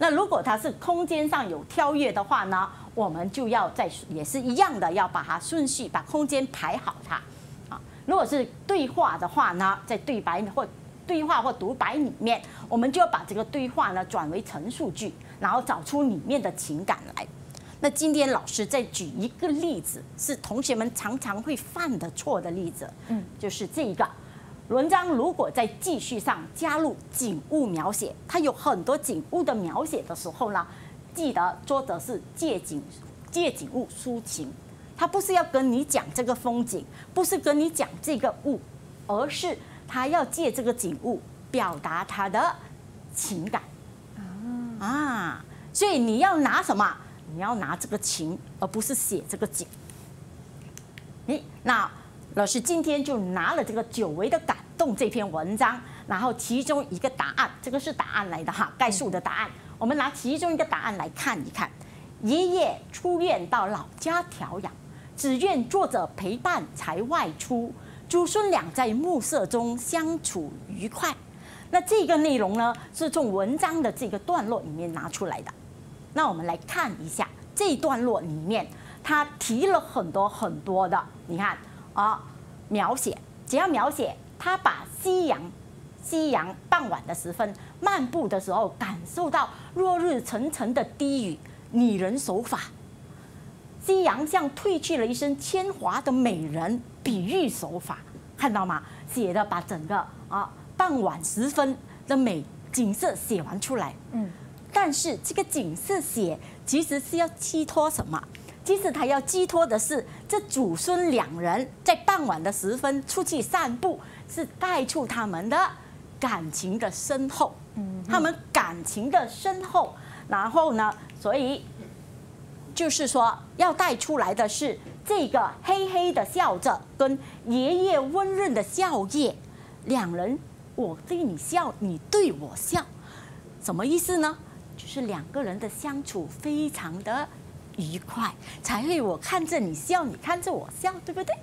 那如果它是空间上有跳跃的话呢，我们就要在也是一样的，要把它顺序把空间排好它。啊，如果是对话的话呢，在对白或对话或独白里面，我们就要把这个对话呢转为陈述句，然后找出里面的情感来。那今天老师再举一个例子，是同学们常常会犯的错的例子，嗯，就是这一个。文章如果在记叙上加入景物描写，它有很多景物的描写的时候呢，记得作者是借景借景物抒情，他不是要跟你讲这个风景，不是跟你讲这个物，而是他要借这个景物表达他的情感啊，所以你要拿什么？你要拿这个情，而不是写这个景。你那。老师今天就拿了这个久违的感动这篇文章，然后其中一个答案，这个是答案来的哈，概述的答案。我们拿其中一个答案来看一看：爷爷出院到老家调养，只愿作者陪伴才外出，祖孙俩在暮色中相处愉快。那这个内容呢，是从文章的这个段落里面拿出来的。那我们来看一下这段落里面，他提了很多很多的，你看。啊，描写，只要描写，他把夕阳，夕阳傍晚的时分漫步的时候，感受到落日沉沉的低语，拟人手法。夕阳像褪去了一身铅华的美人，比喻手法，看到吗？写的把整个啊傍晚时分的美景色写完出来。嗯，但是这个景色写其实是要寄托什么？其实他要寄托的是，这祖孙两人在傍晚的时分出去散步，是带出他们的感情的深厚。嗯，他们感情的深厚，然后呢，所以就是说要带出来的是这个嘿嘿的笑着，跟爷爷温润的笑靥，两人我对你笑，你对我笑，什么意思呢？就是两个人的相处非常的。愉快才会，我看着你笑，你看着我笑，对不对？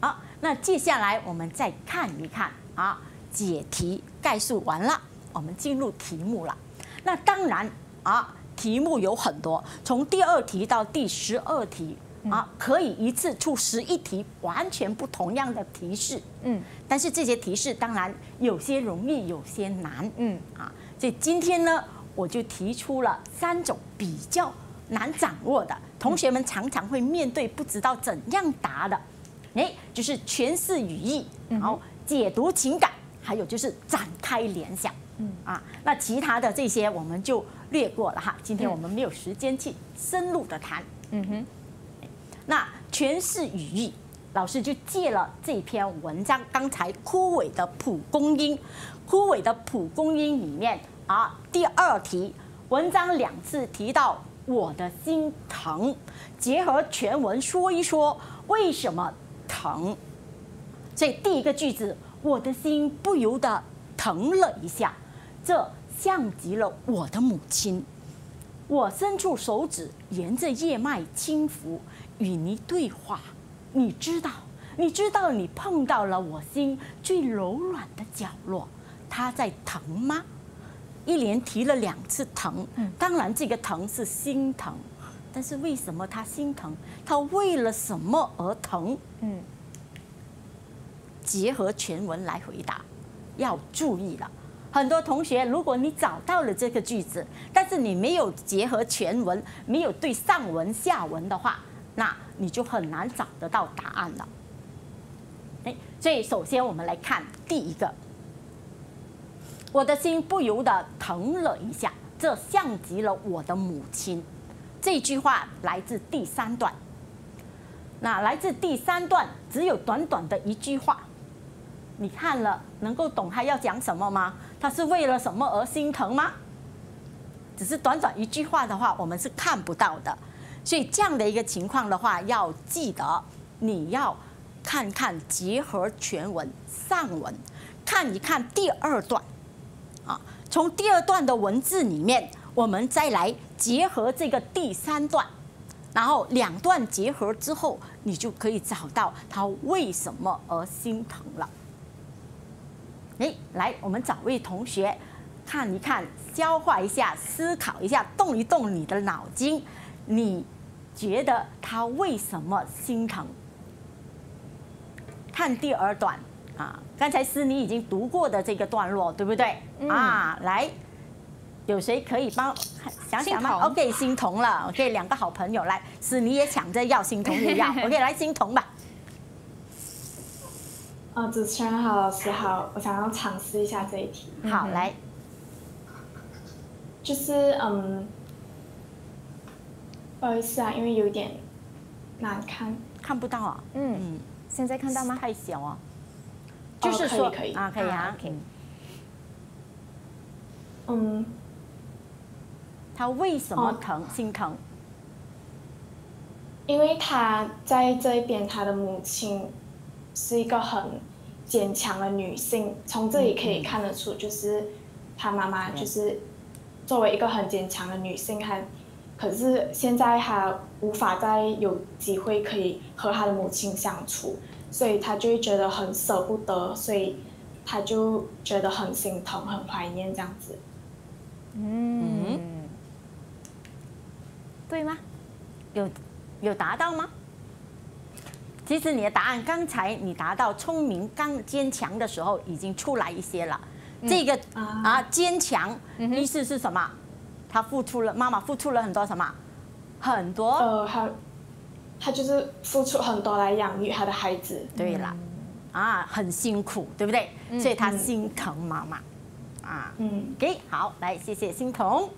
好，那接下来我们再看一看啊。解题概述完了，我们进入题目了。那当然啊，题目有很多，从第二题到第十二题啊，可以一次出十一题，完全不同样的提示。嗯，但是这些提示当然有些容易，有些难。嗯，啊，所以今天呢。我就提出了三种比较难掌握的，同学们常常会面对不知道怎样答的，哎，就是诠释语义，然后解读情感，还有就是展开联想，嗯啊，那其他的这些我们就略过了哈，今天我们没有时间去深入的谈。嗯哼，那诠释语义，老师就借了这篇文章，刚才枯萎的蒲公英，枯萎的蒲公英里面。啊，第二题，文章两次提到我的心疼，结合全文说一说为什么疼。所以第一个句子，我的心不由得疼了一下，这像极了我的母亲。我伸出手指，沿着叶脉轻抚，与你对话。你知道，你知道你碰到了我心最柔软的角落，它在疼吗？一连提了两次疼，当然这个疼是心疼，但是为什么他心疼？他为了什么而疼？嗯，结合全文来回答。要注意了，很多同学，如果你找到了这个句子，但是你没有结合全文，没有对上文下文的话，那你就很难找得到答案了。所以首先我们来看第一个。我的心不由得疼了一下，这像极了我的母亲。这句话来自第三段。那来自第三段，只有短短的一句话。你看了能够懂他要讲什么吗？他是为了什么而心疼吗？只是短短一句话的话，我们是看不到的。所以这样的一个情况的话，要记得你要看看结合全文上文，看一看第二段。啊，从第二段的文字里面，我们再来结合这个第三段，然后两段结合之后，你就可以找到他为什么而心疼了。哎，来，我们找位同学看一看，消化一下，思考一下，动一动你的脑筋，你觉得他为什么心疼？看第二段。啊，刚才是你已经读过的这个段落，对不对？啊，来，有谁可以帮想想吗？OK，心彤了，OK，两个好朋友来，是你也抢着要，心彤也要，OK，来心彤吧。啊，主持人好，老师好，我想要尝试一下这一题。好，来，就是嗯，不好意思啊，因为有点难看，看不到啊。嗯，现在看到吗？太小啊。就是说啊，可以啊，可以。嗯，他为什么疼心疼？因为他在这一边，他的母亲是一个很坚强的女性，从这里可以看得出，就是他妈妈就是作为一个很坚强的女性，还，可是现在他无法再有机会可以和他的母亲相处。所以他就会觉得很舍不得，所以他就觉得很心疼、很怀念这样子。嗯，对吗？有有达到吗？其实你的答案，刚才你达到聪明、刚坚强的时候，已经出来一些了。这个啊，坚强意思是什么？他付出了，妈妈付出了很多什么？很多呃，很。他就是付出很多来养育他的孩子，对啦，啊，很辛苦，对不对？所以他心疼妈妈，啊，嗯，OK，好，来，谢谢欣桐，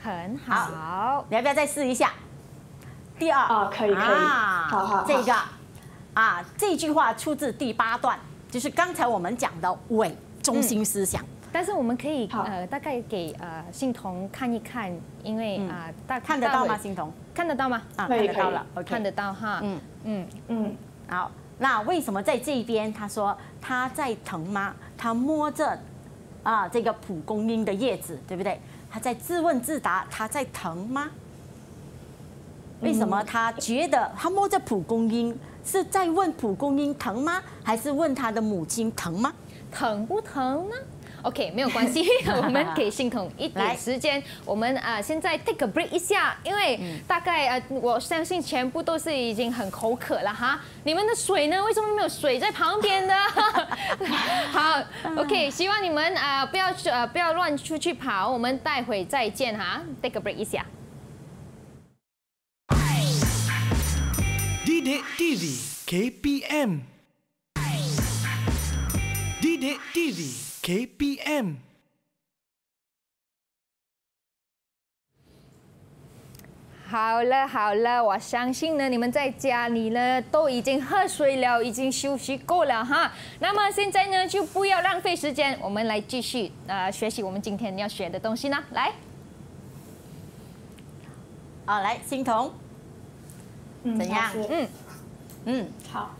很好，你要不要再试一下？第二啊，可以可以，好，这个啊，这句话出自第八段，就是刚才我们讲的伪中心思想。但是我们可以呃，大概给呃心彤看一看，因为啊，大看得到吗？欣桐。看得到吗？啊，看得到了。看得到哈。嗯嗯嗯。好，那为什么在这边他说他在疼吗？他摸着啊这个蒲公英的叶子，对不对？他在自问自答，他在疼吗？为什么他觉得他摸着蒲公英是在问蒲公英疼吗？还是问他的母亲疼吗？疼不疼呢？OK，没有关系，我们给信统一点时间。我们啊，现在 take a break 一下，因为大概呃，我相信全部都是已经很口渴了哈。你们的水呢？为什么没有水在旁边呢？好，OK，希望你们啊不要呃不要乱出去跑，我们待会再见哈。Take a break 一下。D i D T V K P M D i D T V KPM。好了好了，我相信呢，你们在家里呢都已经喝水了，已经休息够了哈。那么现在呢，就不要浪费时间，我们来继续啊学习我们今天要学的东西呢。来，好，来，欣桐。怎样？嗯嗯，好。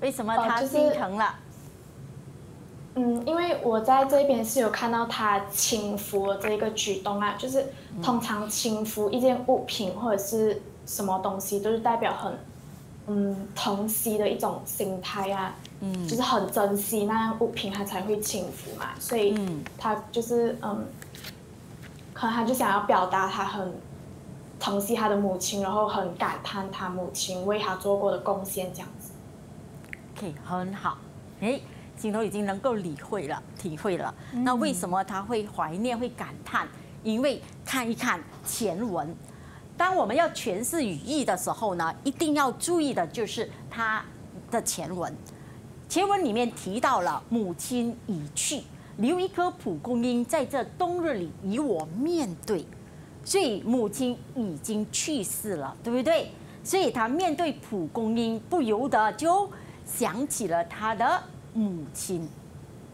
为什么他心疼了？嗯，因为我在这边是有看到他轻浮的这一个举动啊，就是通常轻浮一件物品或者是什么东西，都是代表很嗯疼惜的一种心态啊，嗯，就是很珍惜那样物品，他才会轻浮嘛，所以他就是嗯，可能他就想要表达他很疼惜他的母亲，然后很感叹他母亲为他做过的贡献这样子，可以很好，诶。已经能够理会了，体会了。那为什么他会怀念、会感叹？因为看一看前文，当我们要诠释语义的时候呢，一定要注意的就是他的前文。前文里面提到了母亲已去，留一颗蒲公英在这冬日里与我面对。所以母亲已经去世了，对不对？所以他面对蒲公英，不由得就想起了他的。母亲，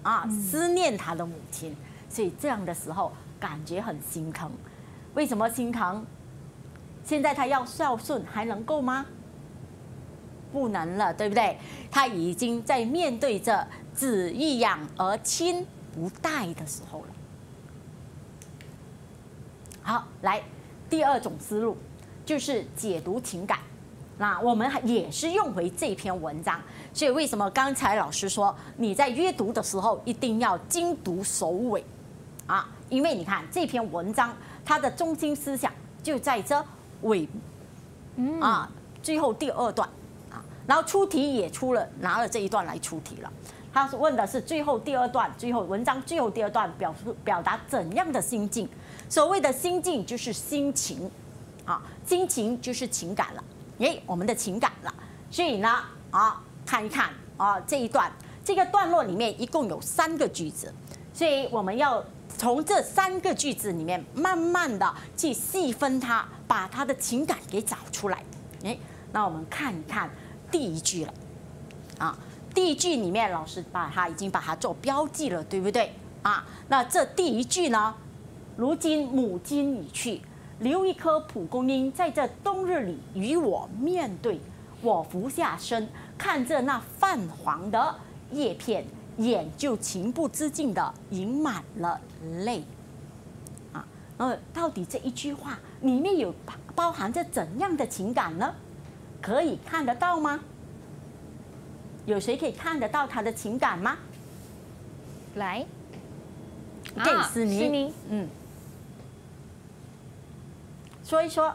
啊，思念他的母亲，所以这样的时候感觉很心疼。为什么心疼？现在他要孝顺还能够吗？不能了，对不对？他已经在面对着子欲养而亲不待的时候了。好，来第二种思路就是解读情感。那我们也是用回这篇文章，所以为什么刚才老师说你在阅读的时候一定要精读首尾啊？因为你看这篇文章，它的中心思想就在这尾啊，最后第二段啊，然后出题也出了，拿了这一段来出题了。他是问的是最后第二段，最后文章最后第二段表示表达怎样的心境？所谓的心境就是心情啊，心情就是情感了。哎，我们的情感了，所以呢，啊，看一看啊，这一段这个段落里面一共有三个句子，所以我们要从这三个句子里面慢慢的去细分它，把他的情感给找出来。哎，那我们看一看第一句了，啊，第一句里面老师把它已经把它做标记了，对不对？啊，那这第一句呢，如今母亲已去。留一颗蒲公英在这冬日里与我面对，我俯下身看着那泛黄的叶片，眼就情不自禁的盈满了泪。啊，那到底这一句话里面有包含着怎样的情感呢？可以看得到吗？有谁可以看得到他的情感吗？来，这是你，嗯。说一说。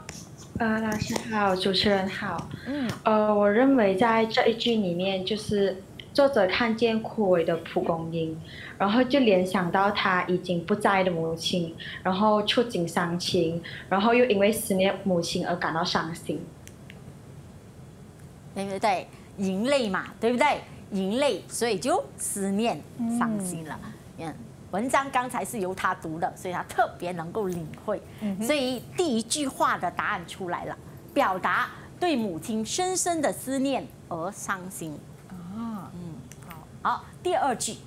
呃，老师好，主持人好。嗯。呃，我认为在这一句里面，就是作者看见枯萎的蒲公英，然后就联想到他已经不在的母亲，然后触景伤情，然后又因为思念母亲而感到伤心。对对对，盈泪嘛，对不对？盈泪，所以就思念伤心了。嗯。文章刚才是由他读的，所以他特别能够领会。所以第一句话的答案出来了，表达对母亲深深的思念而伤心。啊，嗯，好，好。第二句，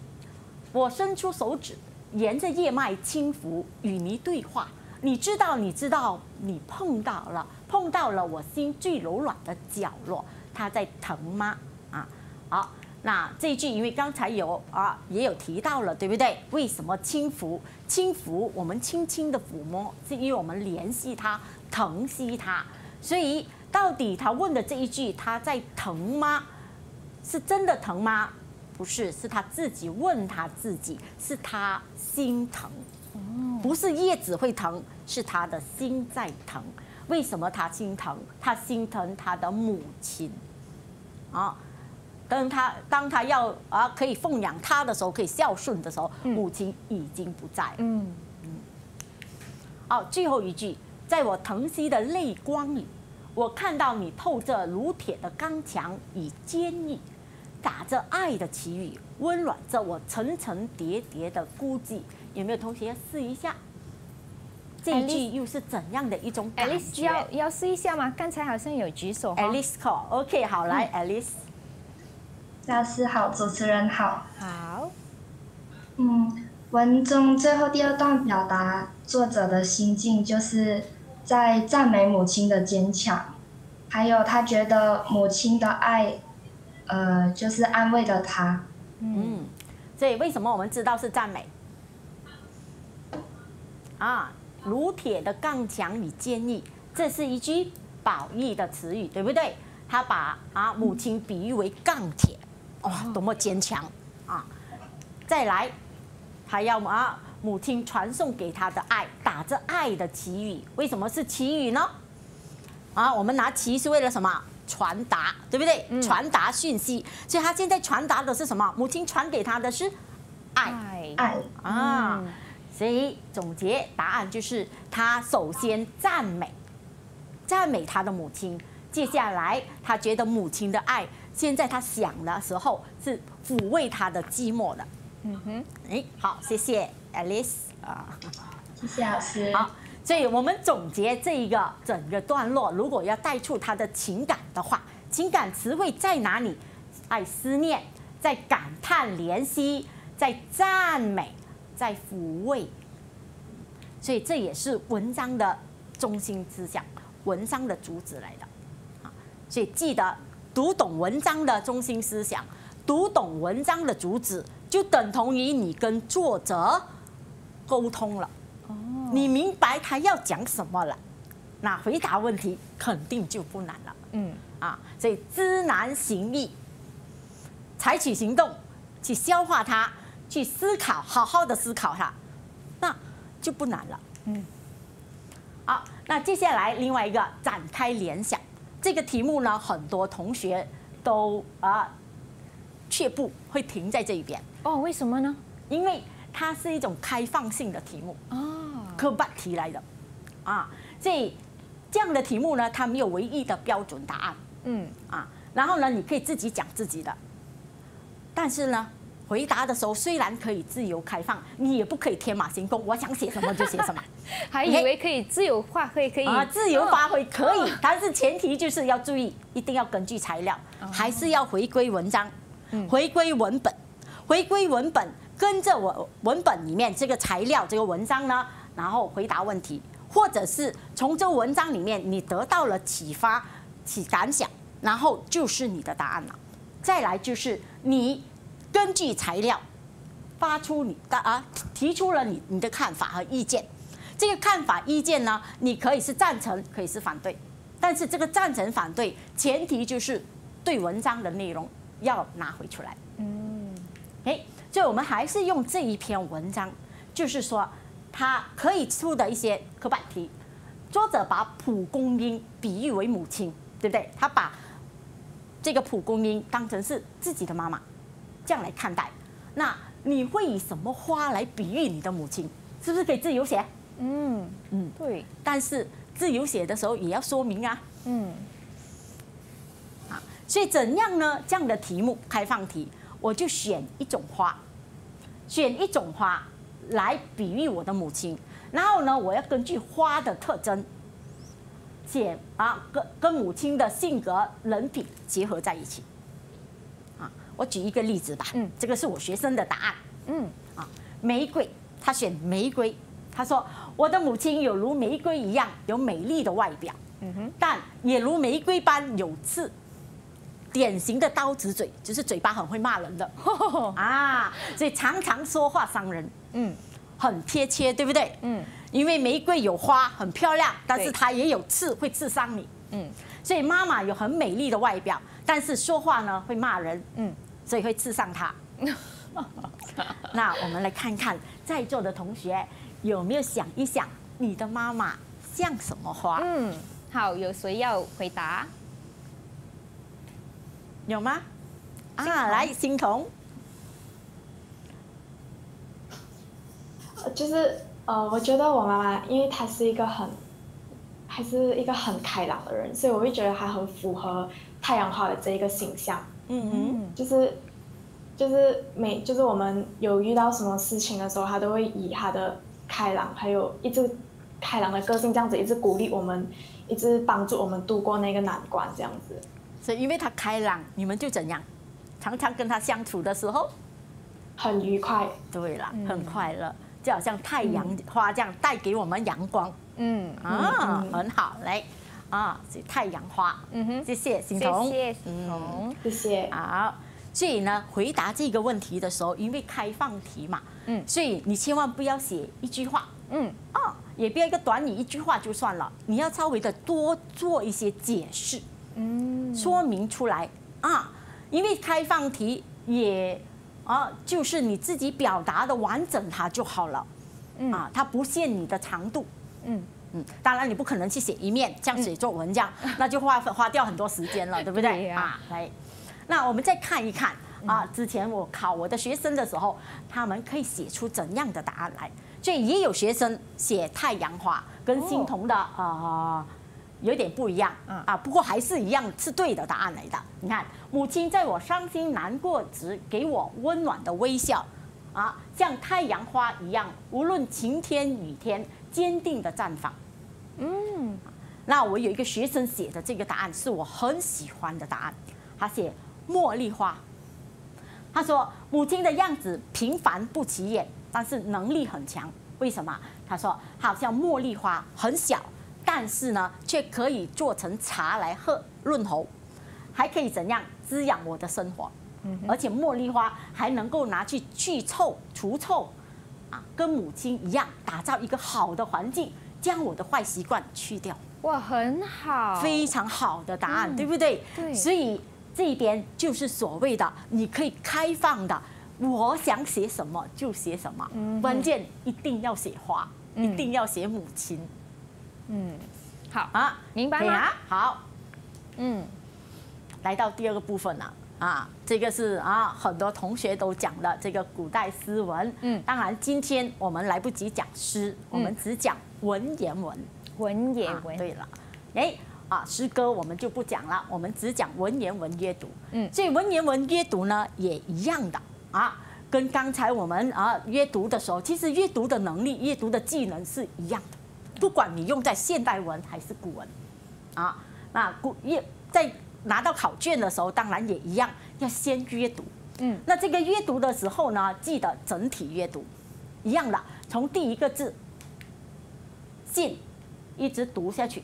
我伸出手指，沿着叶脉轻抚，与你对话。你知道，你知道，你碰到了，碰到了我心最柔软的角落，他在疼吗？啊，好。那这一句，因为刚才有啊，也有提到了，对不对？为什么轻抚？轻抚，我们轻轻的抚摸，是因为我们怜惜它，疼惜它。所以，到底他问的这一句，他在疼吗？是真的疼吗？不是，是他自己问他自己，是他心疼。不是叶子会疼，是他的心在疼。为什么他心疼？他心疼他的母亲。啊。当他，当他要啊可以奉养他的时候，可以孝顺的时候，母亲已经不在了。嗯嗯。好，最后一句，在我疼惜的泪光里，我看到你透着如铁的刚强与坚毅，打着爱的旗语，温暖着我层层叠叠的孤寂。有没有同学要试一下？这一句又是怎样的一种感觉？要要试一下吗？刚才好像有举手。Alice，OK，好来，Alice。老师好，主持人好。好。嗯，文中最后第二段表达作者的心境，就是在赞美母亲的坚强，还有他觉得母亲的爱，呃，就是安慰了他。嗯。所以为什么我们知道是赞美？啊，如铁的刚强与坚毅，这是一句褒义的词语，对不对？他把啊母亲比喻为钢铁。哇，多么坚强啊！再来，还要吗？母亲传送给他的爱，打着爱的旗语。为什么是旗语呢？啊，我们拿旗是为了什么？传达，对不对？传达讯息。所以他现在传达的是什么？母亲传给他的是爱，爱啊！所以总结答案就是，他首先赞美，赞美他的母亲。接下来，他觉得母亲的爱。现在他想的时候是抚慰他的寂寞的。嗯哼，哎，好，谢谢 Alice 啊，谢谢老师。好，所以我们总结这一个整个段落，如果要带出他的情感的话，情感词汇在哪里？在思念，在感叹、怜惜，在赞美，在抚慰。所以这也是文章的中心思想，文章的主旨来的。啊，所以记得。读懂文章的中心思想，读懂文章的主旨，就等同于你跟作者沟通了。哦，你明白他要讲什么了，那回答问题肯定就不难了。嗯，啊，所以知难行易，采取行动去消化它，去思考，好好的思考它，那就不难了。嗯，好，那接下来另外一个展开联想。这个题目呢，很多同学都啊，却步，会停在这一边。哦，为什么呢？因为它是一种开放性的题目，啊，科放题来的，啊，所以这样的题目呢，它没有唯一的标准答案。嗯，啊，然后呢，你可以自己讲自己的，但是呢。回答的时候虽然可以自由开放，你也不可以天马行空。我想写什么就写什么，还以为可以自由发挥，可以啊，自由发挥可以。但是前提就是要注意，一定要根据材料，还是要回归文章，回归文本，回归文本，跟着我文本里面这个材料这个文章呢，然后回答问题，或者是从这文章里面你得到了启发、起感想，然后就是你的答案了。再来就是你。根据材料，发出你的啊，提出了你你的看法和意见。这个看法意见呢，你可以是赞成，可以是反对。但是这个赞成反对前提就是对文章的内容要拿回出来。嗯，哎，所以我们还是用这一篇文章，就是说它可以出的一些课本题。作者把蒲公英比喻为母亲，对不对？他把这个蒲公英当成是自己的妈妈。这样来看待，那你会以什么花来比喻你的母亲？是不是可以自由写？嗯嗯，对。但是自由写的时候也要说明啊。嗯。啊，所以怎样呢？这样的题目开放题，我就选一种花，选一种花来比喻我的母亲。然后呢，我要根据花的特征，写啊，跟跟母亲的性格、人品结合在一起。我举一个例子吧，嗯，这个是我学生的答案，嗯，啊，玫瑰，他选玫瑰，他说我的母亲有如玫瑰一样有美丽的外表，嗯哼，但也如玫瑰般有刺，典型的刀子嘴，就是嘴巴很会骂人的，啊，所以常常说话伤人，嗯，很贴切，对不对？嗯，因为玫瑰有花很漂亮，但是它也有刺，会刺伤你，嗯，所以妈妈有很美丽的外表，但是说话呢会骂人，嗯。所以会刺上他。那我们来看看在座的同学有没有想一想，你的妈妈像什么花？嗯，好，有谁要回答？有吗？啊，来，欣桐。就是呃，我觉得我妈妈，因为她是一个很，还是一个很开朗的人，所以我会觉得她很符合太阳花的这一个形象。嗯哼，就是，就是每就是我们有遇到什么事情的时候，他都会以他的开朗，还有一直开朗的个性，这样子一直鼓励我们，一直帮助我们度过那个难关，这样子。所以因为他开朗，你们就怎样？常常跟他相处的时候，很愉快。对啦，很快乐，就好像太阳花这样带给我们阳光。嗯，啊，很好嘞。啊，是太阳花。嗯哼，谢谢欣桐，谢谢欣桐，谢谢。好，所以呢，回答这个问题的时候，因为开放题嘛，嗯，所以你千万不要写一句话，嗯，啊，也不要一个短语，一句话就算了。你要稍微的多做一些解释，嗯，说明出来啊，因为开放题也啊，就是你自己表达的完整它就好了，啊，它不限你的长度，嗯。嗯，当然你不可能去写一面这样写作文这样，那就花花掉很多时间了，对不对啊？来，那我们再看一看啊，之前我考我的学生的时候，他们可以写出怎样的答案来？所以也有学生写太阳花跟欣童的啊有点不一样啊，不过还是一样是对的答案来的。你看，母亲在我伤心难过时给我温暖的微笑，啊，像太阳花一样，无论晴天雨天。坚定的绽放。嗯，那我有一个学生写的这个答案是我很喜欢的答案。他写茉莉花，他说母亲的样子平凡不起眼，但是能力很强。为什么？他说好像茉莉花很小，但是呢，却可以做成茶来喝润喉，还可以怎样滋养我的生活？嗯，而且茉莉花还能够拿去去臭除臭。啊，跟母亲一样，打造一个好的环境，将我的坏习惯去掉。哇，很好，非常好的答案，对不对？对。所以这边就是所谓的，你可以开放的，我想写什么就写什么。嗯。关键一定要写花，一定要写母亲。嗯。好。啊，明白吗？好。嗯。来到第二个部分了。啊，这个是啊，很多同学都讲了这个古代诗文，嗯，当然今天我们来不及讲诗，我们只讲文言文，文言文。对了，哎，啊诗歌我们就不讲了，我们只讲文言文阅读，嗯，所以文言文阅读呢也一样的啊，跟刚才我们啊阅读的时候，其实阅读的能力、阅读的技能是一样的，不管你用在现代文还是古文，啊，那古在。拿到考卷的时候，当然也一样，要先阅读。嗯，那这个阅读的时候呢，记得整体阅读，一样的，从第一个字“进”一直读下去。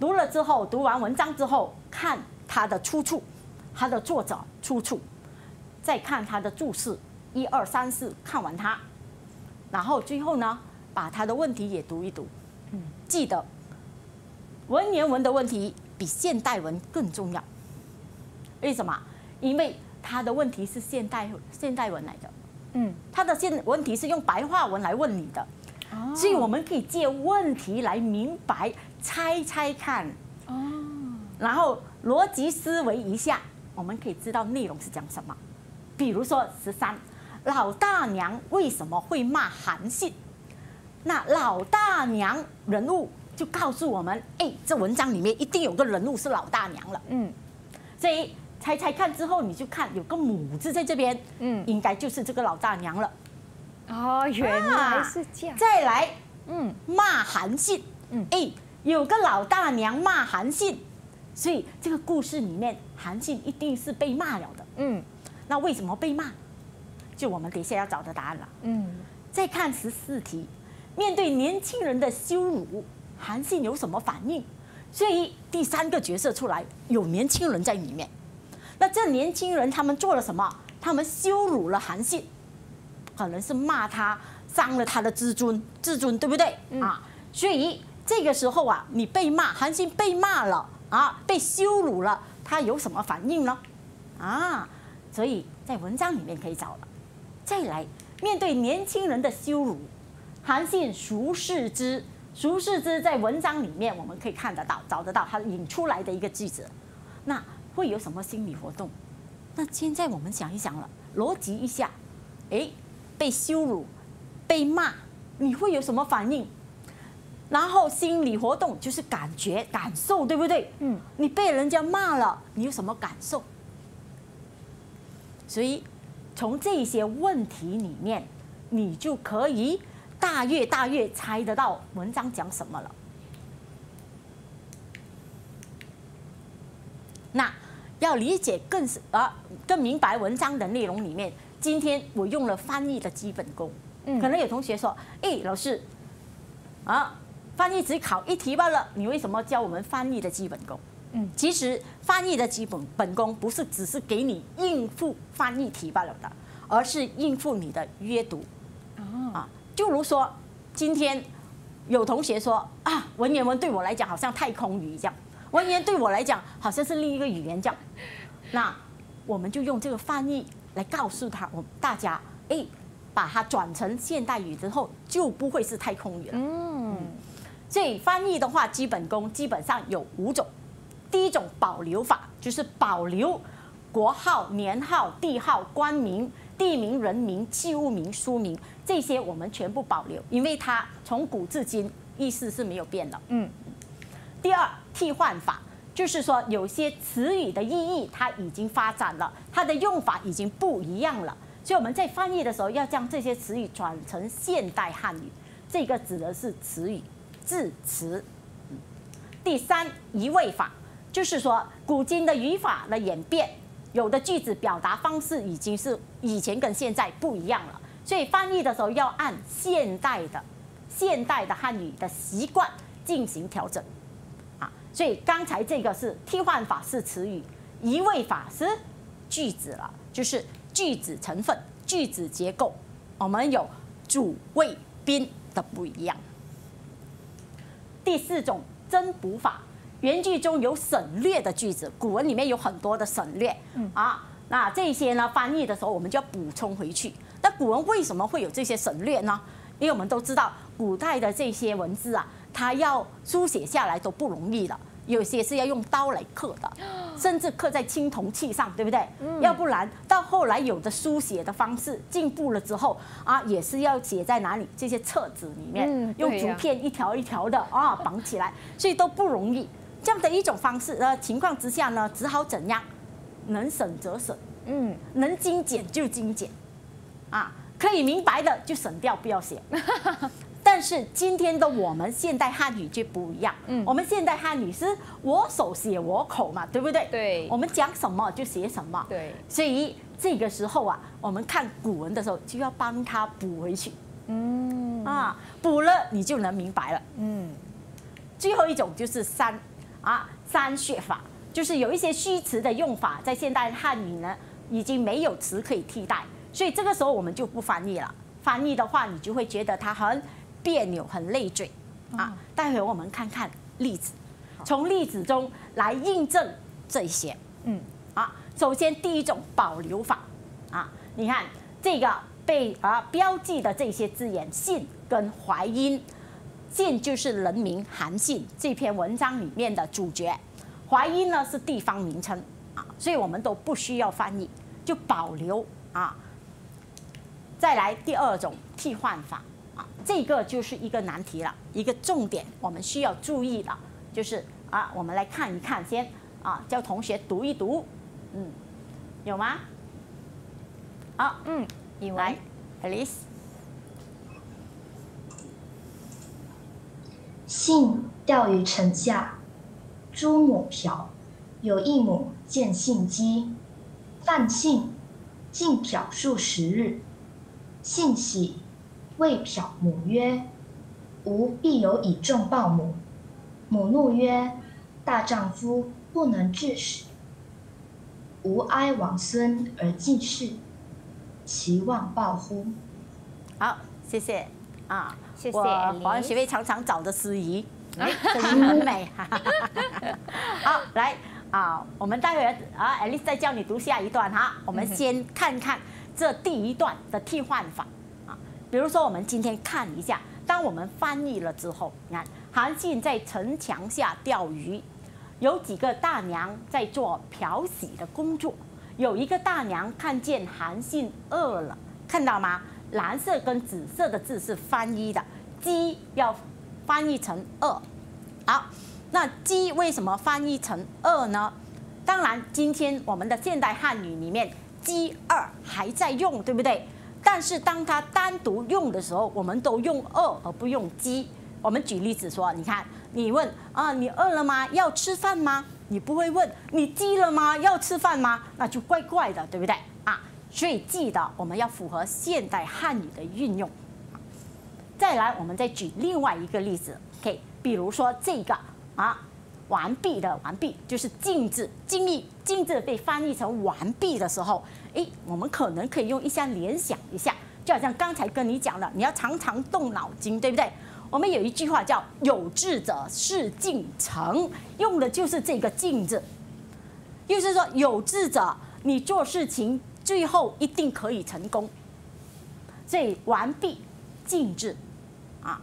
读了之后，读完文章之后，看它的出处，它的作者出处，再看它的注释，一二三四，看完它，然后最后呢，把它的问题也读一读。嗯，记得文言文的问题。比现代文更重要，为什么？因为他的问题是现代现代文来的，嗯，他的现问题是用白话文来问你的，哦，所以我们可以借问题来明白，猜猜看，哦，然后逻辑思维一下，我们可以知道内容是讲什么。比如说十三，老大娘为什么会骂韩信？那老大娘人物。就告诉我们，哎，这文章里面一定有个人物是老大娘了。嗯，所以猜猜看之后，你就看有个母字在这边，嗯，应该就是这个老大娘了。哦，原来是这样。再来，嗯，骂韩信，嗯，哎，有个老大娘骂韩信，所以这个故事里面韩信一定是被骂了的。嗯，那为什么被骂？就我们等一下要找的答案了。嗯，再看十四题，面对年轻人的羞辱。韩信有什么反应？所以第三个角色出来，有年轻人在里面。那这年轻人他们做了什么？他们羞辱了韩信，可能是骂他，伤了他的自尊，自尊对不对啊？所以这个时候啊，你被骂，韩信被骂了啊，被羞辱了，他有什么反应呢？啊，所以在文章里面可以找了。再来，面对年轻人的羞辱，韩信熟视之。熟视之，在文章里面我们可以看得到、找得到他引出来的一个句子，那会有什么心理活动？那现在我们想一想了，逻辑一下，哎，被羞辱、被骂，你会有什么反应？然后心理活动就是感觉、感受，对不对？嗯，你被人家骂了，你有什么感受？所以从这些问题里面，你就可以。大约大约猜得到文章讲什么了。那要理解更是啊，更明白文章的内容里面。今天我用了翻译的基本功，嗯，可能有同学说：“哎，老师，啊，翻译只考一题罢了，你为什么教我们翻译的基本功？”嗯，其实翻译的基本本功不是只是给你应付翻译题罢了的，而是应付你的阅读。啊。就如说，今天有同学说啊，文言文对我来讲好像太空语一样，文言对我来讲好像是另一个语言这样。那我们就用这个翻译来告诉他，我大家哎，把它转成现代语之后，就不会是太空语了。嗯，所以翻译的话，基本功基本上有五种。第一种保留法，就是保留国号、年号、地号、官名、地名、人名、器物名、书名。这些我们全部保留，因为它从古至今意思是没有变的。嗯。第二，替换法，就是说有些词语的意义它已经发展了，它的用法已经不一样了，所以我们在翻译的时候要将这些词语转成现代汉语。这个指的是词语、字词。第三，移位法，就是说古今的语法的演变，有的句子表达方式已经是以前跟现在不一样了。所以翻译的时候要按现代的、现代的汉语的习惯进行调整，啊，所以刚才这个是替换法式词语，移位法是句子了，就是句子成分、句子结构，我们有主谓宾的不一样。第四种增补法，原句中有省略的句子，古文里面有很多的省略，啊，那这些呢翻译的时候我们就要补充回去。那古文为什么会有这些省略呢？因为我们都知道，古代的这些文字啊，它要书写下来都不容易的。有些是要用刀来刻的，甚至刻在青铜器上，对不对？要不然到后来有的书写的方式进步了之后啊，也是要写在哪里这些册子里面，用竹片一条一条的啊绑起来，所以都不容易。这样的一种方式，情况之下呢，只好怎样？能省则省，嗯，能精简就精简。啊，可以明白的就省掉，不要写。但是今天的我们现代汉语就不一样，嗯，我们现代汉语是我手写我口嘛，对不对？对，我们讲什么就写什么。对，所以这个时候啊，我们看古文的时候就要帮他补回去。嗯，啊，补了你就能明白了。嗯，最后一种就是三，啊三穴法，就是有一些虚词的用法在现代汉语呢已经没有词可以替代。所以这个时候我们就不翻译了，翻译的话你就会觉得它很别扭、很累赘，啊！待会我们看看例子，从例子中来印证这一些。嗯，啊，首先第一种保留法，啊，你看这个被啊标记的这些字眼“信”跟“淮阴”，“信”就是人名韩信，这篇文章里面的主角；“淮阴”呢是地方名称，啊，所以我们都不需要翻译，就保留啊。再来第二种替换法啊，这个就是一个难题了，一个重点，我们需要注意的，就是啊，我们来看一看先啊，叫同学读一读，嗯，有吗？好，嗯，来，Alice，信钓于城下，朱某瓢，有一母见信机，泛信，竟瓢数十日。信喜，谓漂母曰：“吾必有以众报母。”母怒曰：“大丈夫不能致死，吾哀王孙而近士，其望报乎？”好，谢谢啊！谢谢，保安位常常找的司仪，真很美。好，来啊，我们待会啊，艾丽斯再教你读下一段哈。我们先看看。这第一段的替换法啊，比如说我们今天看一下，当我们翻译了之后，你看韩信在城墙下钓鱼，有几个大娘在做漂洗的工作，有一个大娘看见韩信饿了，看到吗？蓝色跟紫色的字是翻译的，鸡要翻译成饿。好，那鸡为什么翻译成饿呢？当然，今天我们的现代汉语里面。饥二还在用，对不对？但是当它单独用的时候，我们都用二而不用饥。我们举例子说，你看，你问啊，你饿了吗？要吃饭吗？你不会问你饥了吗？要吃饭吗？那就怪怪的，对不对啊？所以记得我们要符合现代汉语的运用。再来，我们再举另外一个例子，OK，比如说这个啊。完毕的“完毕”就是“尽”字，“尽意”“静字精意静字被翻译成“完毕”的时候，哎，我们可能可以用一下联想一下，就好像刚才跟你讲了，你要常常动脑筋，对不对？我们有一句话叫“有志者事竟成”，用的就是这个“静字，就是说有志者，你做事情最后一定可以成功。所以“完毕”“静止，啊，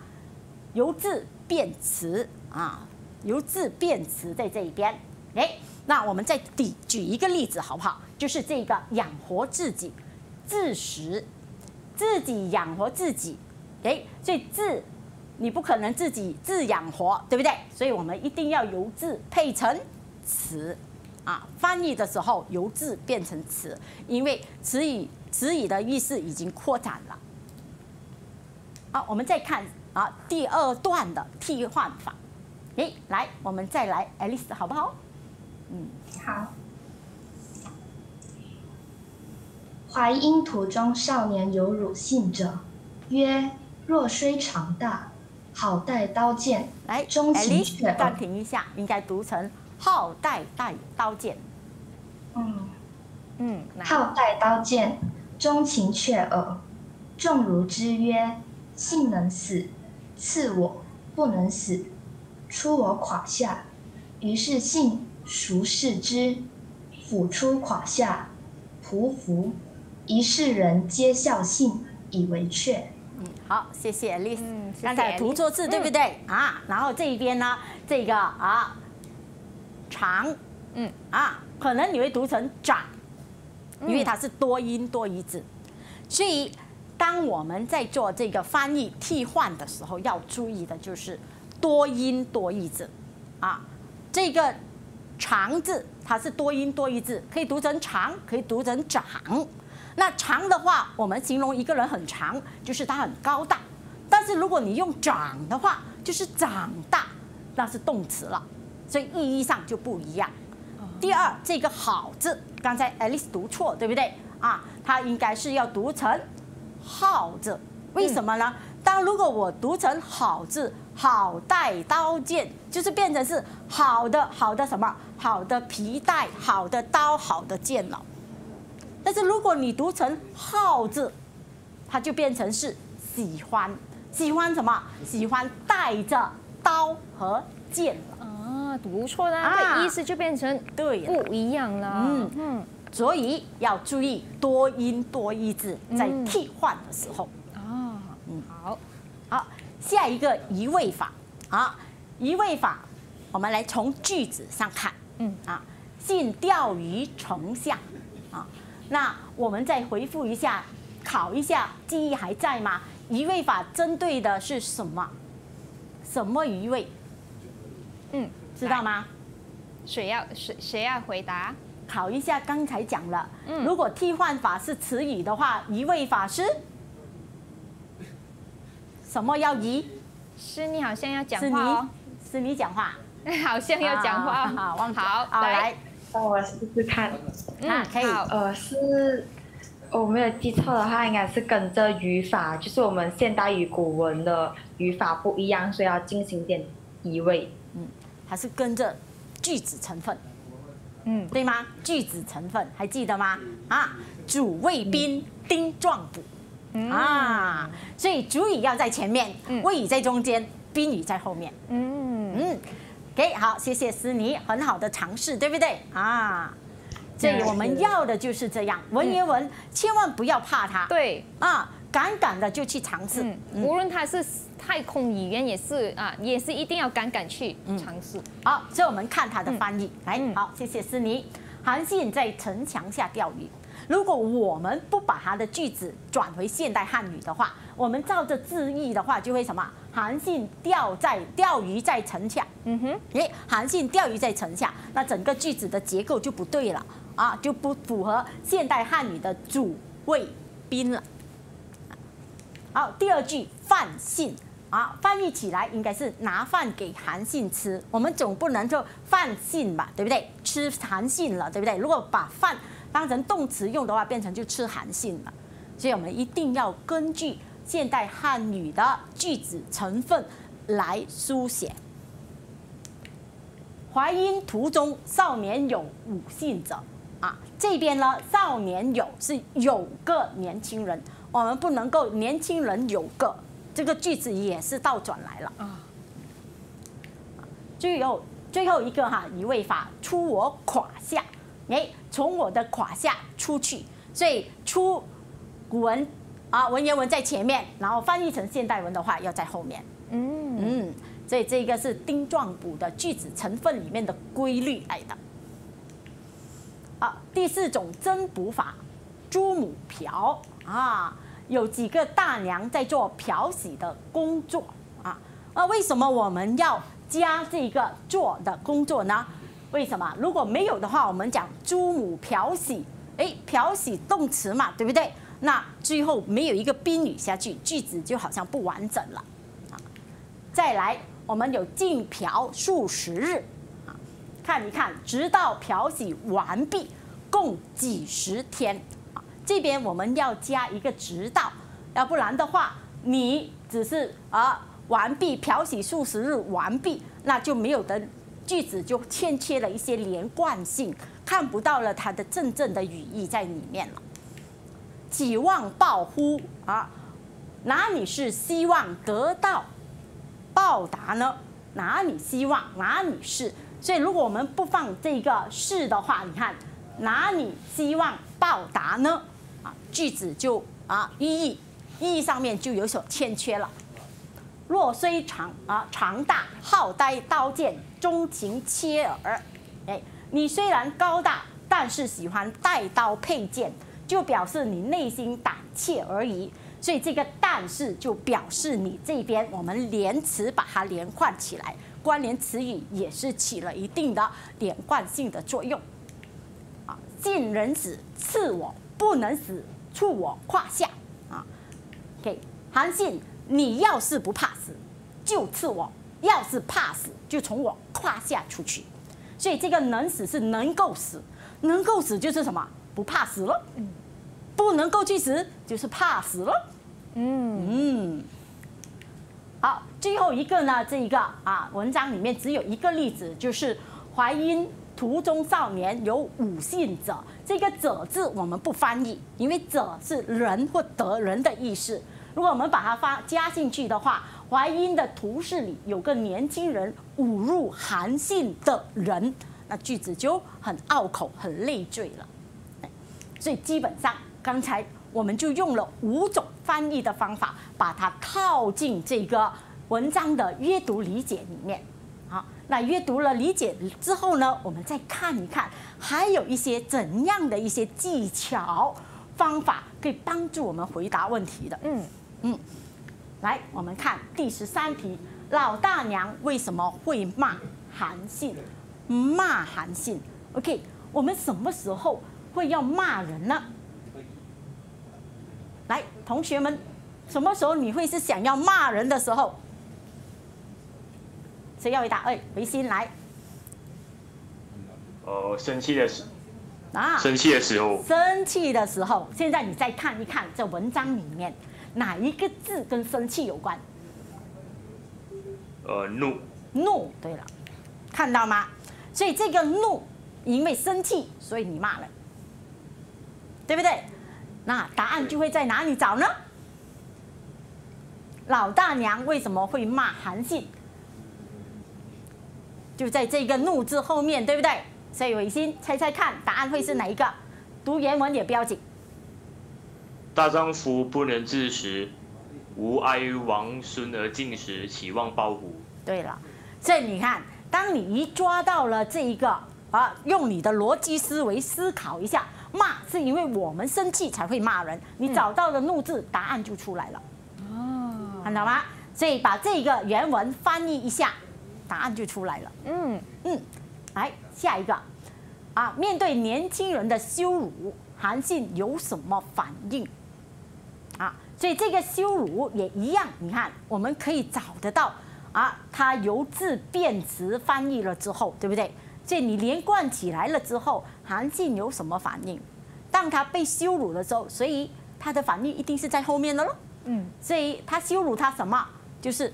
由字变词啊。由字变词在这一边，哎，那我们再举举一个例子好不好？就是这个养活自己，自食，自己养活自己，哎，所以自，你不可能自己自养活，对不对？所以我们一定要由字配成词，啊，翻译的时候由字变成词，因为词语词语的意思已经扩展了。好，我们再看啊第二段的替换法。哎，来，我们再来，Alice，好不好？嗯，好。淮阴屠中少年有辱信者，曰：“若虽长大，好带刀剑，来，Alice，暂停一下，应该读成‘好带带刀剑’。”嗯，嗯，好带刀剑，钟情雀耳。众如之曰：“信能死，赐我不能死。”出我胯下，于是信孰视之，俯出胯下，匍匐，一世人皆笑信以为确。嗯，好，谢谢丽。嗯，谢谢。刚才读错字对不对啊？然后这一边呢，这个啊，长，嗯啊，可能你会读成长，因为它是多音多一字，所以当我们在做这个翻译替换的时候，要注意的就是。多音多义字，啊，这个长字它是多音多义字，可以读成长，可以读成长。那长的话，我们形容一个人很长，就是他很高大。但是如果你用长的话，就是长大，那是动词了，所以意义上就不一样。第二，这个好字，刚才 Alice 读错，对不对？啊，它应该是要读成好字，为什么呢？但如果我读成“好”字，好带刀剑，就是变成是好的、好的什么、好的皮带、好的刀、好的剑了。但是如果你读成“好”字，它就变成是喜欢、喜欢什么、喜欢带着刀和剑了。啊，读错啦，意思就变成对，不一样了。嗯嗯，所以要注意多音多义字在替换的时候。好，好，下一个移位法。好，移位法，我们来从句子上看。嗯，啊，尽钓鱼城下。啊，那我们再回复一下，考一下记忆还在吗？移位法针对的是什么？什么移位？嗯，知道吗？谁要谁谁要回答？考一下，刚才讲了。嗯，如果替换法是词语的话，移位法是？什么要移？是你好像要讲话哦，是你讲话，好像要讲话忘好，来，让我试试看。嗯，可以，呃，是，我没有记错的话，应该是跟着语法，就是我们现代与古文的语法不一样，所以要进行点移位。嗯，还是跟着句子成分，嗯，对吗？句子成分还记得吗？啊，主谓宾丁状补。啊，所以主语要在前面，谓语在中间，宾语在后面。嗯嗯，OK，好，谢谢思妮，很好的尝试，对不对？啊，这里我们要的就是这样文言文，千万不要怕它。对啊，敢敢的就去尝试，无论它是太空语言，也是啊，也是一定要敢敢去尝试。好，所以我们看它的翻译来。好，谢谢思妮，韩信在城墙下钓鱼。如果我们不把它的句子转回现代汉语的话，我们照着字义的话，就会什么？韩信钓在钓鱼在城下，嗯哼，耶，韩信钓鱼在城下，那整个句子的结构就不对了啊，就不符合现代汉语的主谓宾了。好，第二句范信，啊，翻译起来应该是拿饭给韩信吃，我们总不能就范信吧，对不对？吃韩信了，对不对？如果把饭当成动词用的话，变成就吃韩信了，所以我们一定要根据现代汉语的句子成分来书写。淮阴途中少年有五姓者，啊，这边呢少年有是有个年轻人，我们不能够年轻人有个，这个句子也是倒转来了啊。最后最后一个哈一位法出我胯下。哎，从我的胯下出去，所以出古文啊，文言文在前面，然后翻译成现代文的话要在后面。嗯嗯，所以这个是丁壮补的句子成分里面的规律来的。好，第四种增补法，朱母瓢啊，有几个大娘在做漂洗的工作啊。那为什么我们要加这个做的工作呢？为什么？如果没有的话，我们讲“朱母漂洗”，哎，漂洗动词嘛，对不对？那最后没有一个宾语下去，句子就好像不完整了啊。再来，我们有“浸漂数十日”，啊，看一看，直到漂洗完毕，共几十天啊。这边我们要加一个“直到”，要不然的话，你只是“啊完毕漂洗数十日完毕”，那就没有的。句子就欠缺了一些连贯性，看不到了它的真正的语义在里面了。几望报乎啊？哪里是希望得到报答呢？哪里希望哪里是？所以如果我们不放这个是的话，你看哪里希望报答呢？啊，句子就啊意义意义上面就有所欠缺了。若虽长啊，长大好带刀剑，钟情切耳，哎，你虽然高大，但是喜欢带刀佩剑，就表示你内心胆怯而已。所以这个“但是”就表示你这边，我们连词把它连贯起来，关联词语也是起了一定的连贯性的作用。啊，近人子刺我不能死，触我胯下啊。给韩信。你要是不怕死，就刺我；要是怕死，就从我胯下出去。所以这个能死是能够死，能够死就是什么不怕死了。嗯，不能够去死就是怕死了。嗯嗯。好，最后一个呢，这一个啊，文章里面只有一个例子，就是怀孕途中少年有五性者。这个“者”字我们不翻译，因为“者”是人或得人的意思。如果我们把它发加进去的话，淮阴的图示里有个年轻人侮辱韩信的人，那句子就很拗口、很累赘了。所以基本上刚才我们就用了五种翻译的方法，把它套进这个文章的阅读理解里面。好，那阅读了理解之后呢，我们再看一看，还有一些怎样的一些技巧方法可以帮助我们回答问题的。嗯。嗯，来，我们看第十三题：老大娘为什么会骂韩信？骂韩信？OK，我们什么时候会要骂人呢？来，同学们，什么时候你会是想要骂人的时候？谁要回答？哎，维新来。哦，生气的时啊，生气的时候，生气的时候。现在你再看一看这文章里面。哪一个字跟生气有关？呃，怒。怒，对了，看到吗？所以这个怒，因为生气，所以你骂了，对不对？那答案就会在哪里找呢？老大娘为什么会骂韩信？就在这个“怒”字后面，对不对？所以伟星猜猜看，答案会是哪一个？读原文也不要紧。大丈夫不能自食，吾哀王孙而进食，岂望报乎？对了，这你看，当你一抓到了这一个，啊，用你的逻辑思维思考一下，骂是因为我们生气才会骂人，你找到了“怒”字，答案就出来了。哦，看到吗？所以把这个原文翻译一下，答案就出来了。嗯嗯，来下一个，啊，面对年轻人的羞辱，韩信有什么反应？所以这个羞辱也一样，你看，我们可以找得到啊。它由字变词翻译了之后，对不对？所以你连贯起来了之后，韩信有什么反应？当他被羞辱的时候，所以他的反应一定是在后面的喽。嗯，所以他羞辱他什么？就是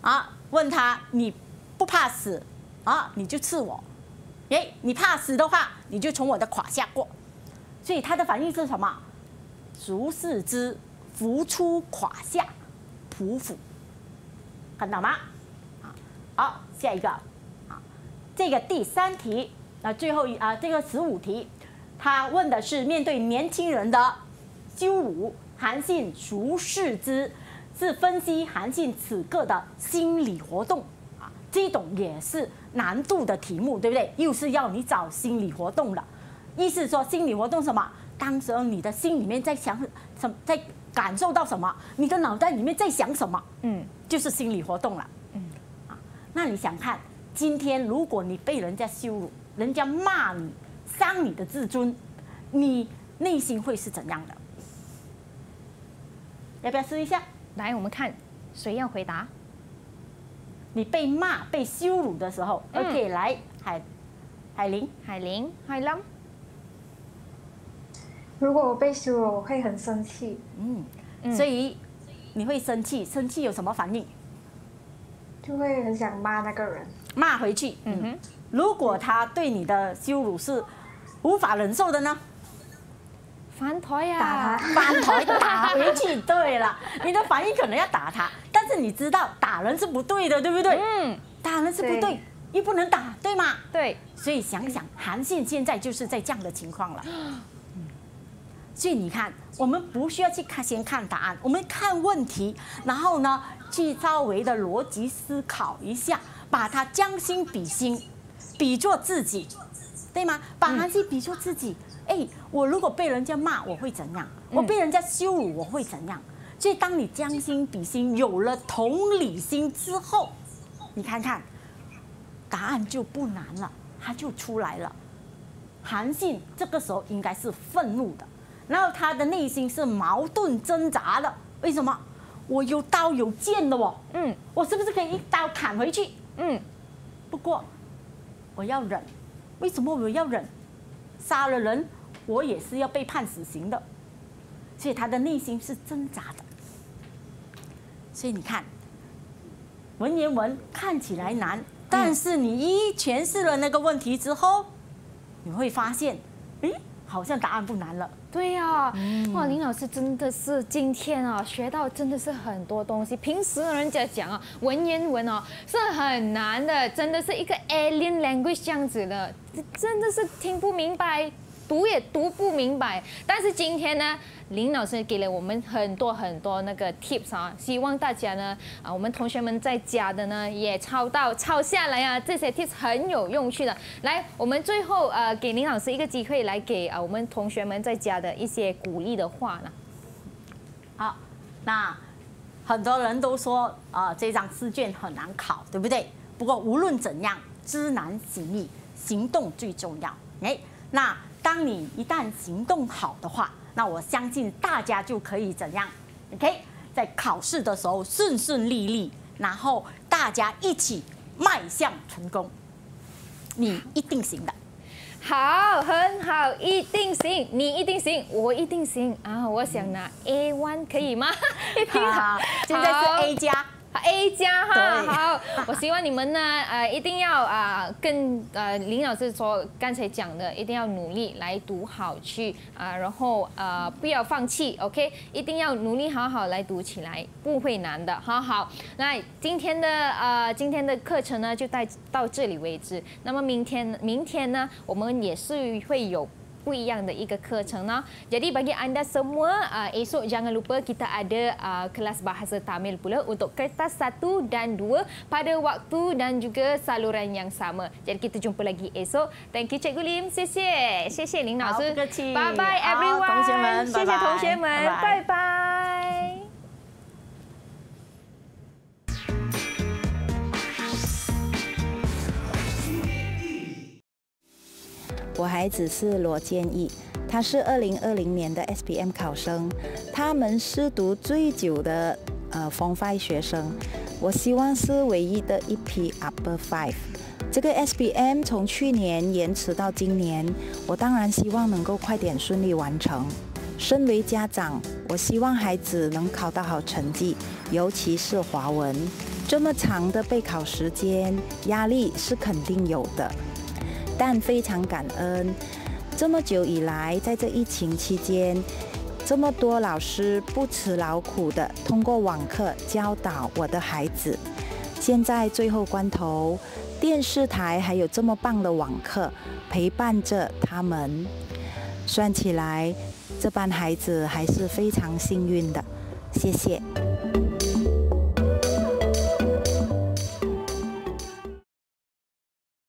啊，问他你不怕死啊？你就刺我。哎，你怕死的话，你就从我的胯下过。所以他的反应是什么？孰视之。浮出垮下，匍匐，看到吗？好，下一个，啊，这个第三题，那最后一啊，这个十五题，他问的是面对年轻人的羞辱，韩信熟视之，是分析韩信此刻的心理活动啊，这种也是难度的题目，对不对？又是要你找心理活动了，意思说心理活动什么？当时你的心里面在想什在？感受到什么？你的脑袋里面在想什么？嗯，就是心理活动了。嗯，啊，那你想看？今天如果你被人家羞辱，人家骂你，伤你的自尊，你内心会是怎样的？要不要试一下？来，我们看，谁要回答？你被骂、被羞辱的时候，OK？来，海海玲、海玲、海龙。如果我被羞辱，我会很生气。嗯，所以你会生气，生气有什么反应？就会很想骂那个人。骂回去。嗯哼。如果他对你的羞辱是无法忍受的呢？翻台呀，打翻台打回去。对了，你的反应可能要打他，但是你知道打人是不对的，对不对？嗯，打人是不对，又不能打，对吗？对。所以想想，韩信现在就是在这样的情况了。所以你看，我们不需要去看先看答案，我们看问题，然后呢，去稍微的逻辑思考一下，把它将心比心，比作自己，对吗？把韩信比作自己，哎，我如果被人家骂，我会怎样？我被人家羞辱，我会怎样？所以，当你将心比心，有了同理心之后，你看看，答案就不难了，它就出来了。韩信这个时候应该是愤怒的。然后他的内心是矛盾挣扎的，为什么？我有刀有剑的哦，嗯，我是不是可以一刀砍回去？嗯，不过我要忍，为什么我要忍？杀了人，我也是要被判死刑的，所以他的内心是挣扎的。所以你看，文言文看起来难，但是你一诠释了那个问题之后，你会发现，哎，好像答案不难了。对呀，哇，林老师真的是今天啊学到真的是很多东西。平时人家讲啊文言文哦是很难的，真的是一个 alien language 这样子的，真的是听不明白。读也读不明白，但是今天呢，林老师给了我们很多很多那个 tips 啊，希望大家呢，啊，我们同学们在家的呢，也抄到抄下来啊，这些 tips 很有用处的。来，我们最后呃，给林老师一个机会，来给啊我们同学们在家的一些鼓励的话呢。好，那很多人都说啊，这张试卷很难考，对不对？不过无论怎样，知难行易，行动最重要。哎，那。当你一旦行动好的话，那我相信大家就可以怎样？OK，在考试的时候顺顺利利，然后大家一起迈向成功，你一定行的。好，很好，一定行，你一定行，我一定行啊！我想拿 A one 可以吗？听 好，现在是 A 加。A 加哈好，我希望你们呢，呃，一定要啊，跟呃林老师说刚才讲的，一定要努力来读好去啊，然后呃不要放弃，OK，一定要努力好好来读起来，不会难的，好好。那今天的呃今天的课程呢，就带到这里为止。那么明天明天呢，我们也是会有。不一样的一个课程呢。Jadi bagi anda semua uh, esok jangan lupa kita ada uh, kelas bahasa Tamil pula untuk kertas satu dan dua pada waktu dan juga saluran yang sama. Jadi kita jumpa lagi esok. Thank you Cikgu Lim. Sisi. Sisi Lin Bye bye everyone. Oh, 同学们, bye bye. 谢谢同学们, bye bye. bye, -bye. bye, -bye. 我孩子是罗建毅，他是二零二零年的 S B M 考生，他们是读最久的呃 Form Five 学生，我希望是唯一的一批 Upper Five。这个 S B M 从去年延迟到今年，我当然希望能够快点顺利完成。身为家长，我希望孩子能考到好成绩，尤其是华文，这么长的备考时间，压力是肯定有的。但非常感恩，这么久以来，在这疫情期间，这么多老师不辞劳苦的通过网课教导我的孩子。现在最后关头，电视台还有这么棒的网课陪伴着他们。算起来，这班孩子还是非常幸运的。谢谢。